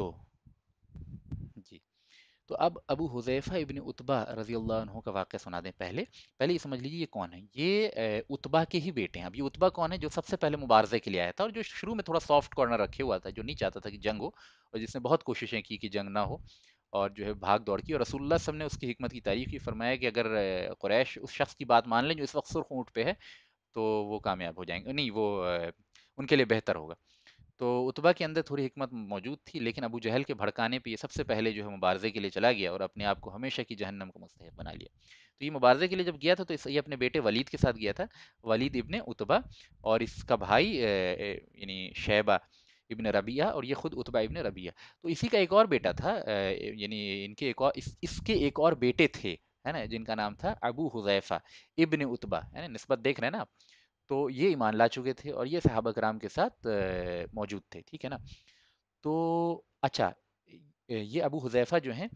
तो तो अब अबू हुजैफ़ा इबन उतबा रजी अल्लाह का वाक़ सुना दें पहले पहले ये समझ लीजिए ये कौन है ये उतबा के ही बेटे हैं अब ये उतबा कौन है जो सबसे पहले मुबारजे के लिए आया था और जो शुरू में थोड़ा सॉफ्ट कॉर्नर रखे हुआ था जो नहीं चाहता था कि जंग हो और जिसने बहुत कोशिशें की कि जंग ना हो और जो है भाग दौड़ की और रसूलुल्लाह सब ने उसकी हमत की तारीफ़ की फरमाया कि अगर क्रैश उस शख्स की बात मान लें जो इस वक्त सुरख ऊँट पे है तो वो कामयाब हो जाएंगे नहीं वो उनके लिए बेहतर होगा तो उतबा के अंदर थोड़ी हमत मौजूद थी लेकिन अबू जहल के भड़काने पर यह सबसे पहले जो है मुबारजे के लिए चला गया और अपने आप को हमेशा की जहन्नम का मुस्तक बना लिया तो ये मुबारजे के लिए जब गया था तो ये अपने बेटे वलीद के साथ गया था वलीद इबन उतबा और इसका भाई यानी शैबा इबन रबिया और ये ख़ुद उतबा इबन रबिया तो इसी का एक और बेटा था यानी इनके एक और इस, इसके एक और बेटे थे है ना जिनका नाम था अबू हुजैफ़ा इबन उतबा है ना नस्बत देख रहे हैं ना आप तो ये ईमान ला चुके थे और ये सहाबा कराम के साथ मौजूद थे ठीक है ना तो अच्छा ये अबू हुजैफ़ा जो हैं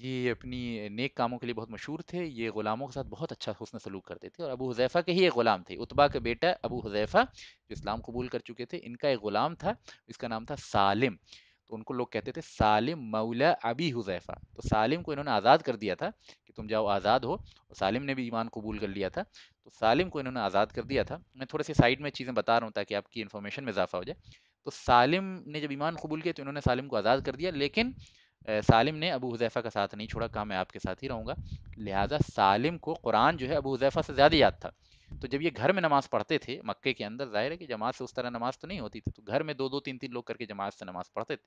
ये अपनी नेक कामों के लिए बहुत मशहूर थे ये ग़ुलामों के साथ बहुत अच्छा हसन सलूक करते थे और अबू हुजैफ़ा के ही एक ग़ुलाम थे उतबा के बेटा अबू हुजैफ़ा जो इस्लाम कबूल कर चुके थे इनका एक ग़ुलाम था इसका नाम था सालिम तो उनको लोग कहते थे सालिम मौला अबी हुजैफ़ा तो सालिम को इन्होंने आज़ाद कर दिया था कि तुम जाओ आज़ाद हो और सालिम ने भी ईमान कबूल कर लिया था तो सालिम को इन्होंने आज़ाद कर दिया था मैं थोड़े से साइड में चीज़ें बता रहा हूँ ताकि आपकी इन्फॉर्मेशन में इजाफा हो जाए तो सालिम ने जब ईमान कबूल किया तो इन्होंने सालिम को आज़ाद कर दिया लेकिन सालिम ने अबू हुजैफ़ा का साथ नहीं छोड़ा कहा मैं आपके साथ ही रहूँगा लिहाजा सालिम को कुरान जो है अबू हुजैफ़ा से ज़्यादा याद था तो जब ये घर में नमाज़ पढ़ते थे मक्के के अंदर ज़ाहिर है कि जमात से उस तरह नमाज़ तो नहीं होती थी तो घर में दो दो तीन तीन लोग करके जमात से नमाज़ पढ़ते थे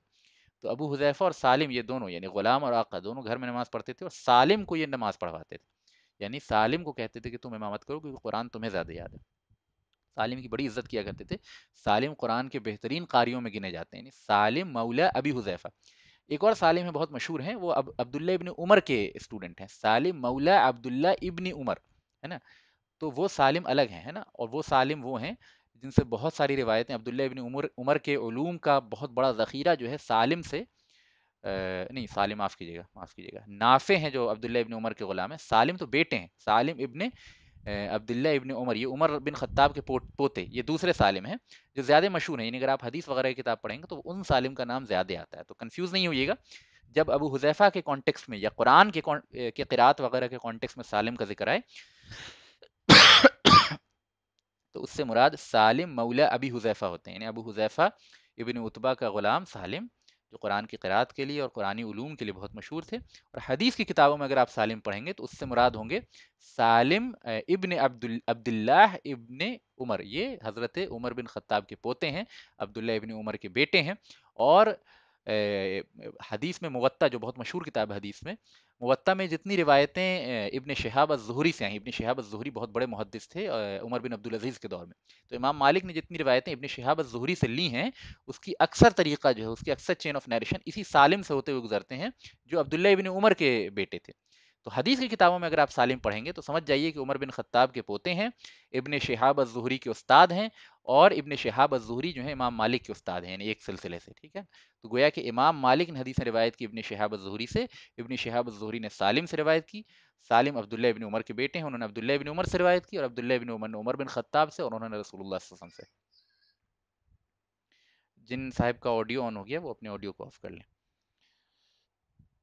तो अबू हुजैफ़ा और सालिम ये दोनों यानी ग़ुलाम और आका दोनों घर में नमाज़ पढ़ते थे और सालिम को ये नमाज़ पढ़वाते थे यानी सालिम को कहते थे कि तुम इमामत करो क्योंकि कुरान तुम्हें ज़्यादा याद है सालिम की बड़ी इज्जत किया करते थे सालिम कुरान के बेहतरीन कारियों में गिने जाते हैं यानी सालिम मौला अबी हुजैफा एक और सालिम है बहुत मशहूर हैं वो अब अब्दुल्ला इबन उमर के स्टूडेंट हैं सालिम मौला अब्दुल्ला इबन उमर है ना तो वो सालिम अलग हैं है ना और वो सालिम वो हैं जिनसे बहुत सारी रिवायतें अब्दुल्ला इबन उमर उमर के ूम का बहुत बड़ा ज़ख़ीरा जो है सालिम से नहीं सालिम माफ़ कीजिएगा माफ़ कीजिएगा नाफे हैं जो अब्दुल्ला इबन उमर के ग़ुलाम हैं सालिम तो बेटे हैं सालिम इबन अब्दुल्ला इबन उमर ये उमर बिन खत्ताब के पो, पोते ये दूसरे सालिम हैं जो ज़्यादा मशहूर हैं यानी अगर आप हदीस वगैरह की किताब पढ़ेंगे तो उन सालिम का नाम ज़्यादा आता है तो कन्फ्यूज़ नहीं होइएगा जब अबू हुजैफ़ा के कॉन्टेक्स्ट में या कुरान के के किरात वगैरह के कॉन्टेक्स्ट में सालिम का जिक्र आए तो उससे मुराद सालिम मौला अबी हुजैफ़ा होते हैं यानी अबू हुजैफ़ा इबन उतबा का ग़ुलाम सालिम जो कुरान की क़रात के लिए और कुरानी उलूम के लिए बहुत मशहूर थे और हदीस की किताबों में अगर आप सालिम पढ़ेंगे तो उससे मुराद होंगे सालिम इब्ने अब्दुल अब्दुल्ला इब्ने उमर ये हज़रत उमर बिन ख़त्ताब के पोते हैं अब्दुल्ला इब्न उमर के बेटे हैं और हदीस में मुवत्ता जो बहुत मशहूर किताब है हदीस में मुवत्ता में जितनी रिवायतें इबन शहाब जहरी से आई इबन शहाब जहरी बहुत बड़े मुहदस थे उमर बिन अब्दुल अजीज़ के दौर में तो इमाम मालिक ने जितनी रिवायतें इबन शहाब जहरी से ली हैं उसकी अक्सर तरीका जो है उसकी अक्सर चेन ऑफ नरेशन इसी सालिम से होते हुए गुजरते हैं जो अब्दुल्ला इबन उमर के बेटे थे तो हदीस की किताबों में अगर आप सालिम पढ़ेंगे तो समझ जाइए कि उमर बिन खत्ताब के पोते हैं इबन शहाब जहरी के उस्ताद हैं और इबन शहाब अजहरी जो है इमाम मालिक के उस्ताद हैं एक सिलसिले से ठीक है तो गोया कि इमाम मालिक ने हदीस रिवायत की इबन शहाब अजहरी से इबन शहाब अजहरी ने सालिम से रिवायत की सालिम अब्दुल्ला इबिन उमर के बेटे हैं उन्होंने अब्दुल्ला इबिन उमर से रिवायत की और अब्दुल्ला इबिन उमर ने उमर बिन खत्ताब से और उन्होंने रसूल से जिन साहब का ऑडियो ऑन हो गया वो अपने ऑडियो को ऑफ कर लें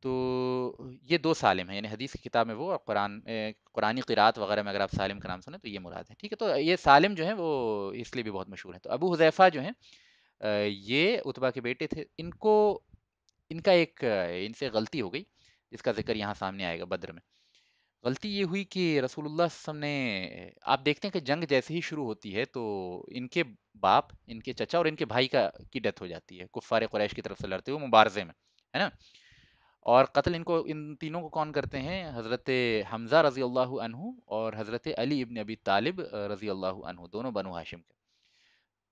तो ये दो सालिम है, यानी हदीस की किताब में वो और कुरान कुरानी किरात वगैरह में अगर आप सालिम का नाम सुने तो ये मुराद है, ठीक है? तो ये सालिम जो है वो इसलिए भी बहुत मशहूर है। तो अबू हुज़ैफ़ा जो हैं ये उतबा के बेटे थे। इनको इनका एक इनसे गलती हो गई, जिसका ज़िक्र यहाँ सामने आएगा बद्र में। गलती ये हुई कि रसूलुल्लाह सल्लल्लाहु अलैहि वसल्लम ने आप देखते हैं कि जंग जैसे ही शुरू होती है तो इनके बाप, इनके चचा और इनके भाई का की डेथ हो जाती है, कुफ़ार कुरैश की तरफ से लड़ते हुए मुबारज़े में, है ना? और कत्ल इनको इन तीनों को कौन करते हैं हज़रत हमज़ा रज़ी अल्लाह और हज़रत अली इबन अबी तालिब रज़ी अल्लाह दोनों बनु हाशिम के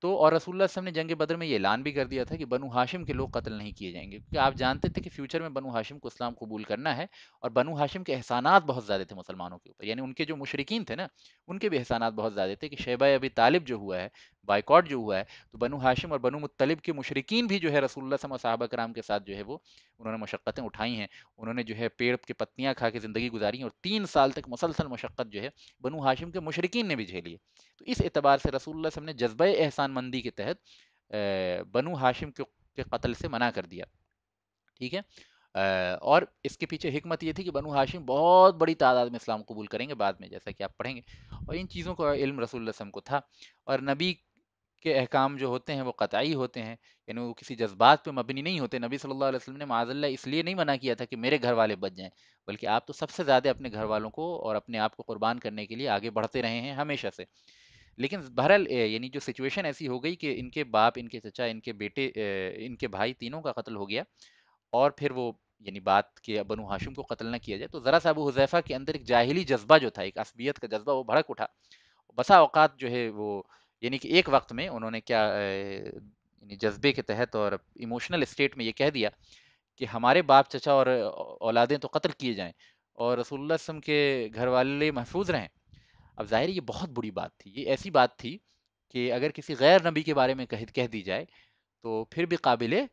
तो और रसूलुल्लाह सब ने जंग बदर में ये ऐलान भी कर दिया था कि बनु हाशिम के लोग कत्ल नहीं किए जाएंगे क्योंकि आप जानते थे कि फ्यूचर में बनु हाशिम को इस्लाम कबूल करना है और बनु हाशिम के एहसानात बहुत ज़्यादा थे मुसलमानों के ऊपर यानी उनके जो मुशरकिन थे ना उनके भी एहसानात बहुत ज़्यादा थे कि शेबा अभी तालिब जो हुआ है बाइकआउट जो हुआ है तो बनु हाशिम और बनु मुतलिब के मुशरकिन भी जो है रसूलुल्लाह सम साहबा कराम के साथ जो है वो उन्होंने मशक्क़तें उठाई हैं उन्होंने जो है पेड़ के पत्तियाँ खा के ज़िंदगी गुजारी और तीन साल तक मुसलसल मशक्क़त जो है बनु हाशिम के मुशरकिन ने भी झेली है तो इस एतबार से रसूल ने जज्ब एहसान मंदी के तहत बनु हाशिम के कत्ल से मना कर दिया ठीक है और इसके पीछे हमत ये थी कि बनु हाशिम बहुत बड़ी तादाद में इस्लाम कबूल करेंगे बाद में जैसा कि आप पढ़ेंगे और इन चीज़ों का इल्म रसूल वसम को था और नबी के अहकाम जो होते हैं वो कतई होते हैं यानी वो किसी जज्बात पे मबनी नहीं होते नबी सल्लल्लाहु अलैहि वसल्लम ने माजल्ला इसलिए नहीं मना किया था कि मेरे घर वाले बच जाएं बल्कि आप तो सबसे ज़्यादा अपने घर वालों को और अपने आप को कुर्बान करने के लिए आगे बढ़ते रहे हैं हमेशा से लेकिन बहरहाल यानी जो सिचुएशन ऐसी हो गई कि इनके बाप इनके चचा इनके बेटे इनके भाई तीनों का कत्ल हो गया और फिर वो यानी बात के बनु हाशिम को कत्ल ना किया जाए तो ज़रा सा अबू हुजैफ़ा के अंदर एक जाहली जज्बा जो था एक असबियत का जज्बा वो भड़क उठा बसा औकात जो है वो यानी कि एक वक्त में उन्होंने क्या जज्बे के तहत और इमोशनल स्टेट में ये कह दिया कि हमारे बाप चचा और औलादें तो कत्ल किए जाएं और रसूल वसम के घर वाले महफूज रहें अब ज़ाहिर ये बहुत बुरी बात थी ये ऐसी बात थी कि अगर किसी गैर नबी के बारे में कह कह दी जाए तो फिर भी काबिल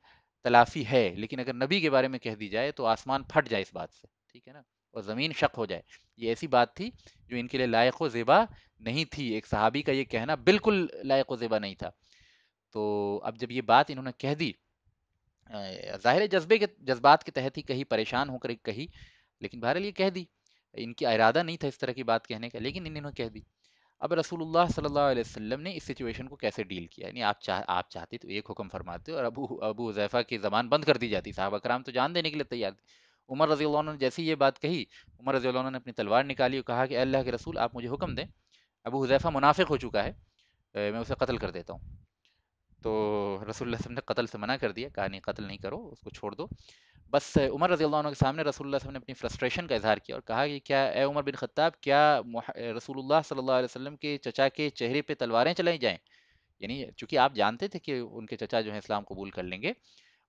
तलाफ़ी है लेकिन अगर नबी के बारे में कह दी जाए तो आसमान फट जाए इस बात से ठीक है ना और ज़मीन शक हो जाए ये ऐसी बात थी जो इनके लिए लायक ज़ेबा नहीं थी एक सहाबी का ये कहना बिल्कुल लायक ज़ेबा नहीं था तो अब जब ये बात इन्होंने कह दी ज़ाहिर जज्बे के जज्बात के तहत ही कहीं परेशान होकर कही लेकिन बहर ये कह दी इनकी इरादा नहीं था इस तरह की बात कहने का लेकिन इन्होंने कह दी अब रसूलुल्लाह सल्लल्लाहु अलैहि वसल्लम ने इस सिचुएशन को कैसे डील किया यानी आप चाह आप चाहते तो एक हुक्म फरमाते और अबू अबू हुजैफा की ज़बान बंद कर दी जाती साहब कराम तो जान देने के लिए तैयार थे उमर रजी ने जैसी ये बात कही उमर रजी ने अपनी तलवार निकाली और कहा कि अल्लाह के रसूल आप मुझे हुक्म दें अबू हुजैफा मुनाफिक हो चुका है मैं उसे कत्ल कर देता हूँ तो रसूल ने कत्ल से मना कर दिया कहा नहीं कत्ल नहीं करो उसको छोड़ दो बस उमर रजी के सामने रसूल ने अपनी फ्रस्ट्रेशन का इजहार किया और कहा कि क्या ए उमर बिन खत्ताब क्या रसूल सल्ला अलैहि के चचा के चेहरे पर तलवारें चलाई जाएँ यानी चूँकि आप जानते थे कि उनके चचा जो है इस्लाम कबूल कर लेंगे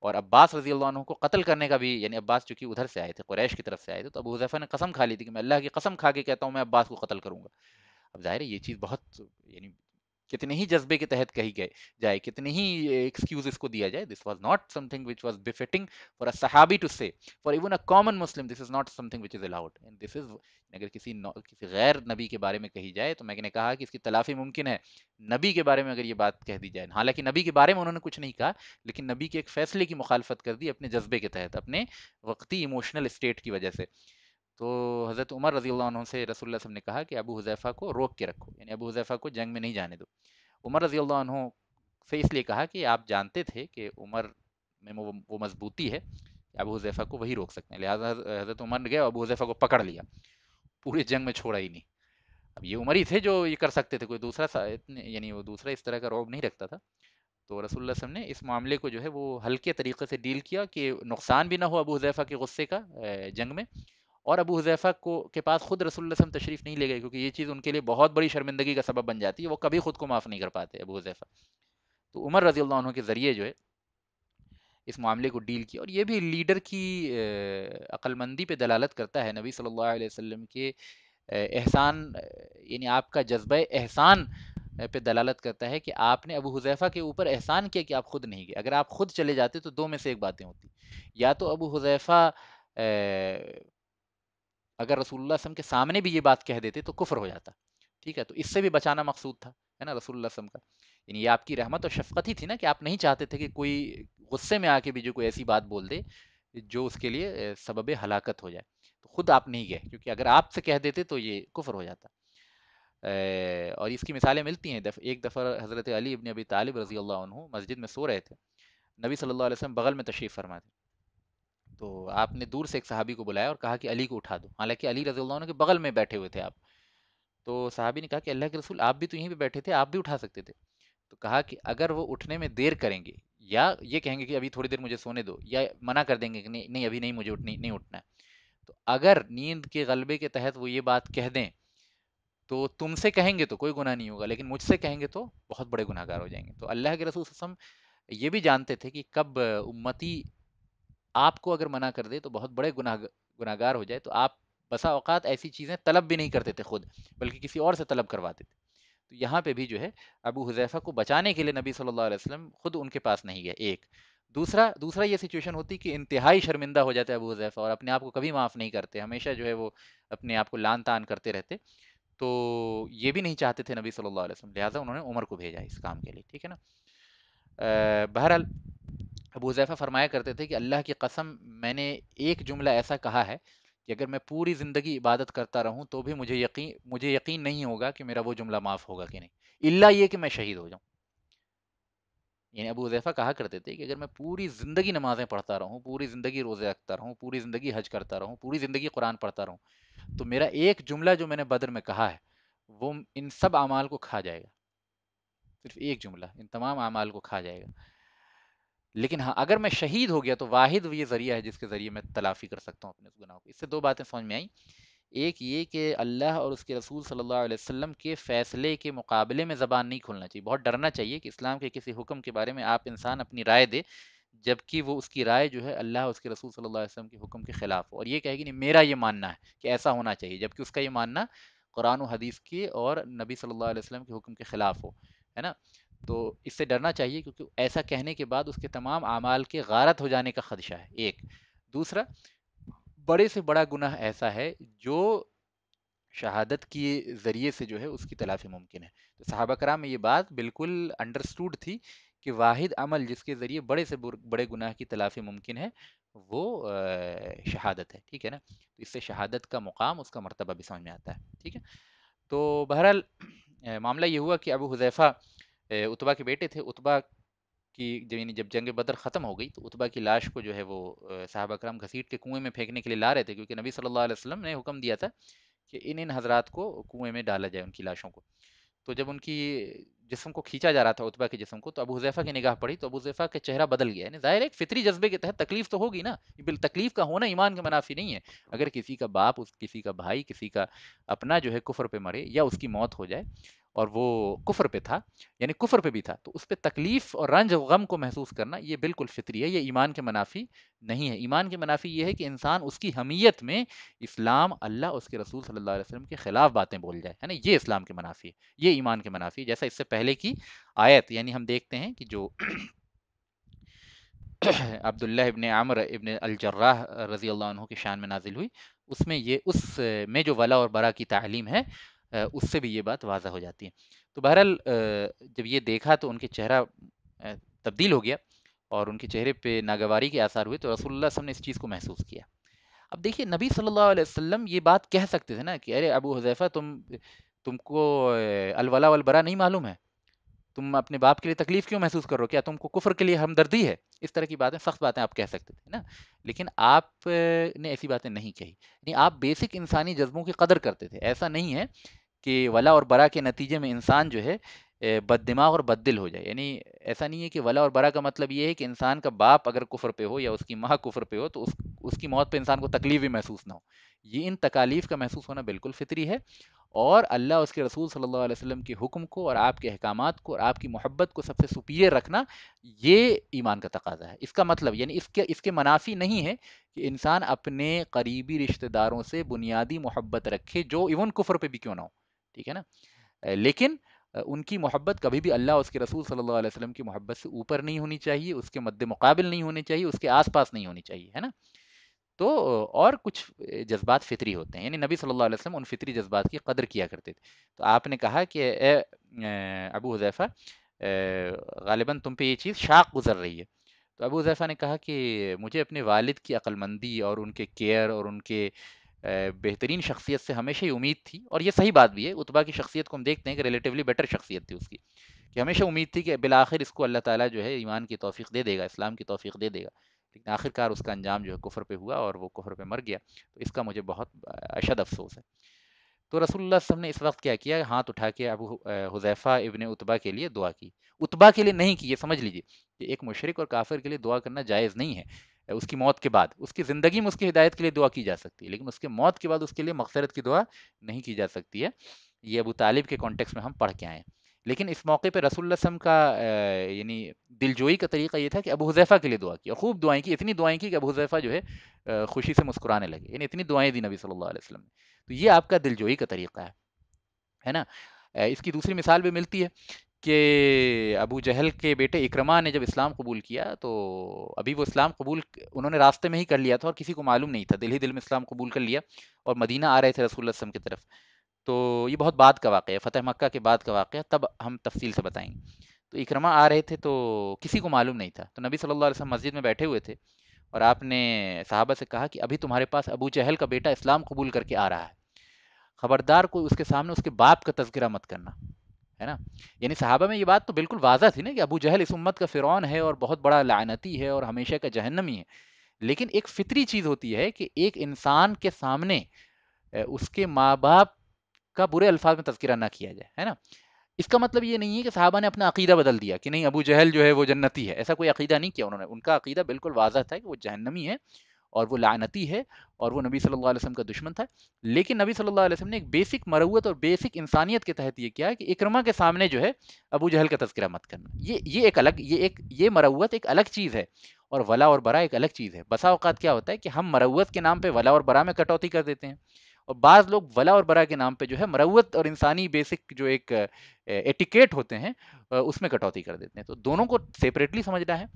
और अब्बास रजी अल्लाह को कत्ल करने का भी यानी अब्बास चूँकि उधर से आए थे कुरैश की तरफ से आए थे तो अबू हुजैफा ने कसम खा ली थी कि मैं अल्लाह की कसम खा के कहता हूँ मैं अब्बास को कत्ल करूँगा अब जाहिर है ये चीज़ बहुत यानी कितने ही जज्बे के तहत कही गए जाए कितने ही एक्सक्यूज इसको दिया जाए this was not something which was befitting for a sahabi to say for even a common Muslim this is not something which is allowed and this is अगर किसी किसी गैर नबी के बारे में कही जाए तो मैंने कहा कि इसकी तलाफी मुमकिन है नबी के बारे में अगर ये बात कह दी जाए हालांकि नबी के बारे में उन्होंने कुछ नहीं कहा लेकिन नबी के एक फैसले की मुखालफत कर दी अपने जज्बे के तहत अपने वक्ती इमोशनल स्टेट की वजह से तो हज़रत उमर रज़ी से रसोल्ला सब ने कहा कि अबू हज़ैफ़ा को रोक के रखो यानी अबू हज़ैफ़ा को जंग में नहीं जाने दो उमर रज़ी से इसलिए कहा कि आप जानते थे कि उमर में वो मजबूती है अबू हज़ैफ़ा को वही रोक सकते हैं लिहाजा हज़रत उमर गए अबू हज़ैफ़ा को पकड़ लिया पूरे जंग में छोड़ा ही नहीं अब ये उमर ही थे जो ये कर सकते थे कोई दूसरा यानी वो दूसरा इस तरह का रौब नहीं रखता था तो रसोल्ला ने इस मामले को जो है वो हल्के तरीके से डील किया कि नुकसान भी ना हो अबू हज़ैफ़ा के गुस्से का जंग में और अबू हुजैफ़ा को के पास खुद रसूल वसम तशरीफ़ नहीं ले गए क्योंकि ये चीज़ उनके लिए बहुत बड़ी शर्मिंदगी का सबब बन जाती है वो कभी ख़ुद को माफ़ नहीं कर पाते अबू हुजैफ़ा तो उमर रजी उन्हों के ज़रिए जो है इस मामले को डील किया और ये भी लीडर की अक्लमंदी पे दलालत करता है नबी सल्लल्लाहु अलैहि वसल्लम के एहसान यानी आपका जज्ब एहसान पे दलालत करता है कि आपने अबू हुजैफ़ा के ऊपर एहसान किया कि आप खुद नहीं गए अगर आप खुद चले जाते तो दो में से एक बातें होती या तो अबू हुजैफ़ा अगर रसूलुल्लाह वसम के सामने भी ये बात कह देते तो कुफर हो जाता ठीक है तो इससे भी बचाना मकसूद था है ना रसूलुल्लाह वसम का यानी ये आपकी रहमत और शफकत ही थी ना कि आप नहीं चाहते थे कि कोई गुस्से में आके भी जो कोई ऐसी बात बोल दे जो उसके लिए सबब हलाकत हो जाए तो खुद आप नहीं गए क्योंकि अगर आपसे कह देते तो ये कुफर हो जाता और इसकी मिसालें मिलती हैं दफ, एक दफ़ा हज़रत अली इबन अबी तालिब रज़ी अल्लाह मस्जिद में सो रहे थे नबी सल्लल्लाहु अलैहि वसल्लम बगल में तशरीफ़ फरमा थे तो आपने दूर से एक सहाबी को बुलाया और कहा कि अली को उठा दो हालांकि अली रजी के बगल में बैठे हुए थे आप तो साहबी ने कहा कि अल्लाह के रसूल आप भी तो यहीं पर बैठे थे आप भी उठा सकते थे तो कहा कि अगर वो उठने में देर करेंगे या ये कहेंगे कि अभी थोड़ी देर मुझे सोने दो या मना कर देंगे कि नहीं नहीं अभी नहीं मुझे उठनी नहीं उठना है तो अगर नींद के गलबे के तहत वो ये बात कह दें तो तुमसे कहेंगे तो कोई गुनाह नहीं होगा लेकिन मुझसे कहेंगे तो बहुत बड़े गुनाहगार हो जाएंगे तो अल्लाह के रसूल ये भी जानते थे कि कब उम्मती आपको अगर मना कर दे तो बहुत बड़े गुनाह गुनागार हो जाए तो आप बसा अवकात ऐसी चीज़ें तलब भी नहीं करते थे खुद बल्कि किसी और से तलब करवाते थे तो यहाँ पे भी जो है अबू हुजैफा को बचाने के लिए नबी सल्लल्लाहु अलैहि वसल्लम खुद उनके पास नहीं गए एक दूसरा दूसरा ये सिचुएशन होती कि इंतहाई शर्मिंदा हो जाते अबू हुजैफा और अपने आप को कभी माफ़ नहीं करते हमेशा जो है वो अपने आप को लान तान करते रहते तो ये भी नहीं चाहते थे नबी सल्लल्लाहु अलैहि वसल्लम लिहाजा उन्होंने उमर को भेजा इस काम के लिए ठीक है ना बहरहाल अबू जैफ़ा फरमाया करते थे कि अल्लाह की कसम मैंने एक जुमला ऐसा कहा है कि अगर मैं पूरी ज़िंदगी इबादत करता रहूं तो भी मुझे यकीन मुझे यकीन नहीं होगा कि मेरा वो जुमला माफ़ होगा कि नहीं इल्ला ये कि मैं शहीद हो जाऊं यानी अबू जैफ़ा कहा करते थे कि अगर मैं पूरी ज़िंदगी नमाज़ें पढ़ता रहूँ पूरी ज़िंदगी रोज़े रखता रहूँ पूरी ज़िंदगी हज करता रहूँ पूरी ज़िंदगी कुरान पढ़ता रहूँ तो मेरा एक जुमला जो मैंने बदर में कहा है वो इन सब अमाल को खा जाएगा सिर्फ एक जुमला इन तमाम अमाल को खा जाएगा लेकिन हाँ अगर मैं शहीद हो गया तो वाहिद ये ज़रिया है जिसके ज़रिए मैं तलाफ़ी कर सकता हूँ अपने उस गुनाह को इससे दो बातें समझ में आई एक ये कि अल्लाह और उसके रसूल सल्लल्लाहु अलैहि वसल्लम के फ़ैसले के मुकाबले में ज़बान नहीं खोलना चाहिए बहुत डरना चाहिए कि इस्लाम के किसी हुक्म के बारे में आप इंसान अपनी राय दे जबकि वो उसकी राय जो है अल्लाह उसके रसूल सल्लल्लाहु अलैहि वसल्लम के हुक्म के ख़िलाफ़ हो और ये कहेगी नहीं मेरा ये मानना है कि ऐसा होना चाहिए जबकि उसका ये मानना कुरान हदीस के और नबी सल्लल्लाहु अलैहि वसल्लम के हुक्म के ख़िलाफ़ हो है ना तो इससे डरना चाहिए क्योंकि ऐसा कहने के बाद उसके तमाम अमाल के गारत हो जाने का खदशा है एक दूसरा बड़े से बड़ा गुनाह ऐसा है जो शहादत के ज़रिए से जो है उसकी तलाफी मुमकिन है तो सहाबा कराम में ये बात बिल्कुल अंडरस्टूड थी कि वाहिद अमल जिसके ज़रिए बड़े से बड़े गुनाह की तलाफी मुमकिन है वो शहादत है ठीक है ना तो इससे शहादत का मुकाम उसका मरतबा भी समझ में आता है ठीक है तो बहरहाल मामला ये हुआ कि अबू हुजैफ़ा उतबा के बेटे थे उतबा की जब यानी जब जंग बदर ख़त्म हो गई तो उतबा की लाश को जो है वो साहबा कराम घसीट के कुएं में फेंकने के लिए ला रहे थे क्योंकि नबी सल्लल्लाहु अलैहि वसल्लम ने हुक्म दिया था कि इन इन हजरात को कुएं में डाला जाए उनकी लाशों को तो जब उनकी जिसम को खींचा जा रहा था उतबा के जिसम को तो अबू हुजैफा की निगाह पड़ी तो अबू हुजैफा का चेहरा बदल गया यानी जाहिर है एक फितरी जज्बे के तहत तकलीफ तो होगी ना बिल तकलीफ का होना ईमान के मनाफी नहीं है अगर किसी का बाप उस किसी का भाई किसी का अपना जो है कुफर पे मरे या उसकी मौत हो जाए और वो कुफर पे था यानी कुफर पे भी था तो उस पर तकलीफ़ और रंज और गम को महसूस करना ये बिल्कुल फितरी है ये ईमान के मुनाफी नहीं है ईमान के मुनाफी ये है कि इंसान उसकी हमीयत में इस्लाम अल्लाह उसके रसूल सल्लल्लाहु अलैहि वसल्लम के ख़िलाफ़ बातें बोल जाए है ना ये इस्लाम के मुनाफी है ये ईमान के मुनाफी है जैसा इससे पहले की आयत यानी हम देखते हैं कि जो अब्दुल्ला इबन आमर इबन अलजर्राह रज़ी अल्लाह की शान में नाजिल हुई उसमें ये उस में जो वला और बरा की तालीम है उससे भी ये बात वाजा हो जाती है तो बहरहाल जब ये देखा तो उनके चेहरा तब्दील हो गया और उनके चेहरे पे नागवारी के आसार हुए तो रसोल्ला सब ने इस चीज़ को महसूस किया अब देखिए नबी सल्लल्लाहु अलैहि वसल्लम ये बात कह सकते थे ना कि अरे अबू हजैफ़ा तुम तुमको अलवला वलबरा नहीं मालूम है तुम अपने बाप के लिए तकलीफ़ क्यों महसूस कर रहे हो क्या तुमको कुफर के लिए हमदर्दी है इस तरह की बातें सख्त बातें आप कह सकते थे ना लेकिन आप ने ऐसी बातें नहीं कही नहीं आप बेसिक इंसानी जज्बों की कदर करते थे ऐसा नहीं है कि वला और बरा के नतीजे में इंसान जो है बददिमाग और बददिल हो जाए यानी ऐसा नहीं है कि वला और बरा का मतलब ये है कि इंसान का बाप अगर कुफर पे हो या उसकी माँ कुफर पे हो तो उस उसकी मौत पे इंसान को तकलीफ भी महसूस ना हो ये इन तकालीफ का महसूस होना बिल्कुल फितरी है और अल्लाह उसके रसूल सल्लल्लाहु अलैहि वसल्लम के हुक्म को और आपके अहकाम को और आपकी मोहब्बत को सबसे सुपीरियर रखना ये ईमान का तकाजा है इसका मतलब यानी इसके इसके मनाफी नहीं है कि इंसान अपने करीबी रिश्तेदारों से बुनियादी मोहब्बत रखे जो इवन कुफर पे भी क्यों ना हो ठीक है ना लेकिन उनकी मोहब्बत कभी भी अल्लाह उसके रसूल सल्लल्लाहु अलैहि वसल्लम की मोहब्बत से ऊपर नहीं होनी चाहिए उसके मद्द मुकाबिल नहीं होनी चाहिए उसके आसपास नहीं होनी चाहिए है ना तो और कुछ जज्बात फितरी होते हैं यानी नबी सल्लल्लाहु अलैहि वसल्लम उन फितरी जज्बात की कदर किया करते थे तो आपने कहा कि ए, अबू हुजैफ़ा गालिबा तुम पे ये चीज़ शाख गुजर रही है तो अबू हुजैफ़ा ने कहा कि मुझे अपने वालिद की अक्लमंदी और उनके केयर और उनके बेहतरीन शख्सियत से हमेशा ही उम्मीद थी और ये सही बात भी है उतबा की शख्सियत को हम देखते हैं कि रिलेटिवली बेटर शख्सियत थी उसकी कि हमेशा उम्मीद थी कि बिल आखिर इसको अल्लाह ताला जो है ईमान की तौफीक दे देगा इस्लाम की तौफीक दे देगा लेकिन आखिरकार उसका अंजाम जो है कुफर पे हुआ और वो कुफर पे मर गया तो इसका मुझे बहुत अशद अफसोस है तो रसोल्ला सब ने इस वक्त क्या किया हाथ उठा के अब हुजैफ़ा इबन उतबा के लिए दुआ की उतबा के लिए नहीं की ये समझ लीजिए कि एक मुशरक और काफिर के लिए दुआ करना जायज़ नहीं है उसकी मौत के बाद उसकी ज़िंदगी में उसकी हिदायत के लिए दुआ की जा सकती है लेकिन उसके मौत के बाद उसके लिए मकसरत की दुआ नहीं की जा सकती है ये अबू तालिब के कॉन्टेक्स में हम पढ़ के आए लेकिन इस मौके पर रसूल रसम का यानी दिलजोई का तरीका ये था कि अबू हुजैफ़ा के लिए दुआ की और खूब दुआएं की इतनी दुआएं की कि अबू हुजैफ़ा जो है खुशी से मुस्कुराने लगे यानी इतनी दुआएं दी नबी सल्लल्लाहु अलैहि वसल्लम ने तो ये आपका दिलजोई का तरीका है है ना इसकी दूसरी मिसाल भी मिलती है कि अबू जहल के बेटे इकरमा ने जब इस्लाम कबूल किया तो अभी वो इस्लाम कबूल उन्होंने रास्ते में ही कर लिया था और किसी को मालूम नहीं था दिल ही दिल में इस्लाम कबूल कर लिया और मदीना आ रहे थे रसूल वसम की तरफ तो ये बहुत बाद का वाक़ है फ़तेह मक्का के बाद का वाक़ है तब हम तफसील से बताएंगे तो इक्रमा आ रहे थे तो किसी को मालूम नहीं था तो नबी सल्लल्लाहु अलैहि वसल्लम मस्जिद में बैठे हुए थे और आपने साहबा से कहा कि अभी तुम्हारे पास अबू जहल का बेटा इस्लाम कबूल करके आ रहा है ख़बरदार कोई उसके सामने उसके बाप का तस्करा मत करना है ना यानी साहबा में ये बात तो बिल्कुल वाजा थी ना कि अबू जहल इस उम्मत का फ़िरौन है और बहुत बड़ा लानती है और हमेशा का जहन्नमी है लेकिन एक फितरी चीज़ होती है कि एक इंसान के सामने उसके माँ बाप का बुरे अल्फाज में तस्करा ना किया जाए है ना इसका मतलब ये नहीं है कि साहबा ने अपना अकीदा बदल दिया कि नहीं अबू जहल जो है वो जन्नती है ऐसा कोई अकीदा नहीं किया उन्होंने उनका अकीदा बिल्कुल वाजह था कि वो जहन्नमी है और वो लानती है और वो नबी सल्लल्लाहु अलैहि वसल्लम का दुश्मन था लेकिन नबी सल्लल्लाहु अलैहि वसल्लम ने एक बेसिक मरवत और बेसिक इंसानियत के तहत ये किया कि इक्रमा के सामने जो है अबू जहल का तस्करा मत करना ये ये एक अलग ये एक ये मरवत एक अलग चीज़ है और वला और बरा एक अलग चीज़ है बसा अवत क्या होता है कि हम मरवत के नाम पर वला और बरा में कटौती कर देते हैं और बाज़ लोग वला और बरा के नाम पे जो है मरवत और इंसानी बेसिक जो एक एटिकेट होते हैं उसमें कटौती कर देते हैं तो दोनों को सेपरेटली समझना है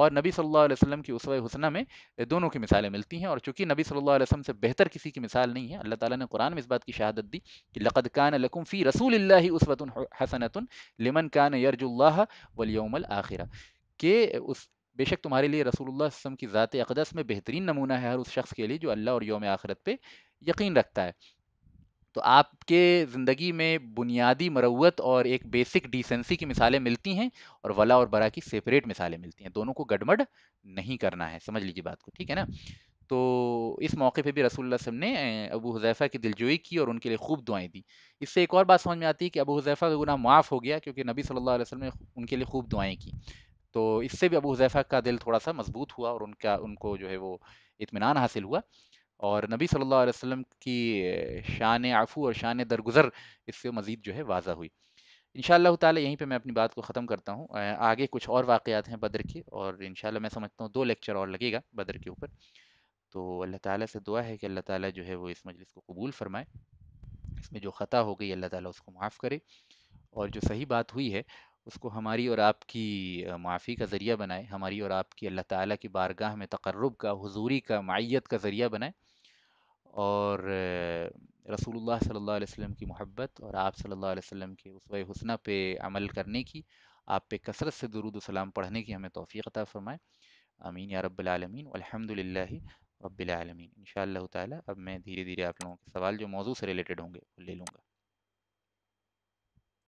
और नबी सल्लल्लाहु अलैहि वसल्लम की उसवा हुसना में दोनों की मिसालें मिलती हैं और चूँकि नबी सल्लल्लाहु अलैहि वसल्लम से बेहतर किसी की मिसाल नहीं है अल्लाह ताला ने कुरान में इस बात की शहादत दी कि लक़द कान लकुम फ़ी रसूल उसवत हसनत लिमन कान यरजुल्ला वलयमल आखिरा के उस बेशक तुम्हारे लिए रसूलुल्लाह वसम की ज़ात अकदस में बेहतरीन नमूना है हर उस शख्स के लिए जो अल्लाह और योम आखरत पे यकीन रखता है तो आपके ज़िंदगी में बुनियादी मरवत और एक बेसिक डिसेंसी की मिसालें मिलती हैं और वला और बरा की सेपरेट मिसालें मिलती हैं दोनों को गडमड नहीं करना है समझ लीजिए बात को ठीक है ना तो इस मौके पे भी रसूल वसम ने अबू हुजैफ़ा की दिलजोई की और उनके लिए खूब दुआएं दी इससे एक और बात समझ में आती है कि अबू हुजैफ़ा का गुना माफ़ हो गया क्योंकि नबी सल्लल्लाहु अलैहि वसल्लम ने उनके लिए खूब दुआएं की तो इससे भी अबू हुजैफ़ा का दिल थोड़ा सा मजबूत हुआ और उनका उनको जो है वो इतमान हासिल हुआ और नबी सल्लल्लाहु अलैहि वसल्लम की शान आफ़ू और शान दरगुज़र इससे मज़ीद जो है वाजा हुई इन ताला यहीं पे मैं अपनी बात को ख़त्म करता हूँ आगे कुछ और वाक़ात हैं बद्र के और इन मैं समझता हूँ दो लेक्चर और लगेगा बद्र के ऊपर तो अल्लाह ताला से दुआ है कि अल्लाह ताला जो है वो इस मजलिस को कबूल फ़रमाए इसमें जो ख़ता हो गई अल्लाह ताला उसको माफ़ करे और जो सही बात हुई है उसको हमारी और आपकी माफ़ी का ज़रिया बनाए हमारी और आपकी अल्लाह ताला की बारगाह में तकर्रब का हुजूरी का माइत का ज़रिया बनाए और रसूलुल्लाह सल्लल्लाहु अलैहि वसल्लम की मोहब्बत और आप सल्लल्लाहु अलैहि वसल्लम के उस हसना पे अमल करने की आप पे कसरत से दुरूद सलाम पढ़ने की हमें तोफ़ी अता फ़रमाएँ आमीन या रबालमीन अलहमदिल्ला रबालमीन इन ताला अब मैं धीरे धीरे आप लोगों के सवाल जो मौजू से रिलेटेड होंगे वो ले लूँगा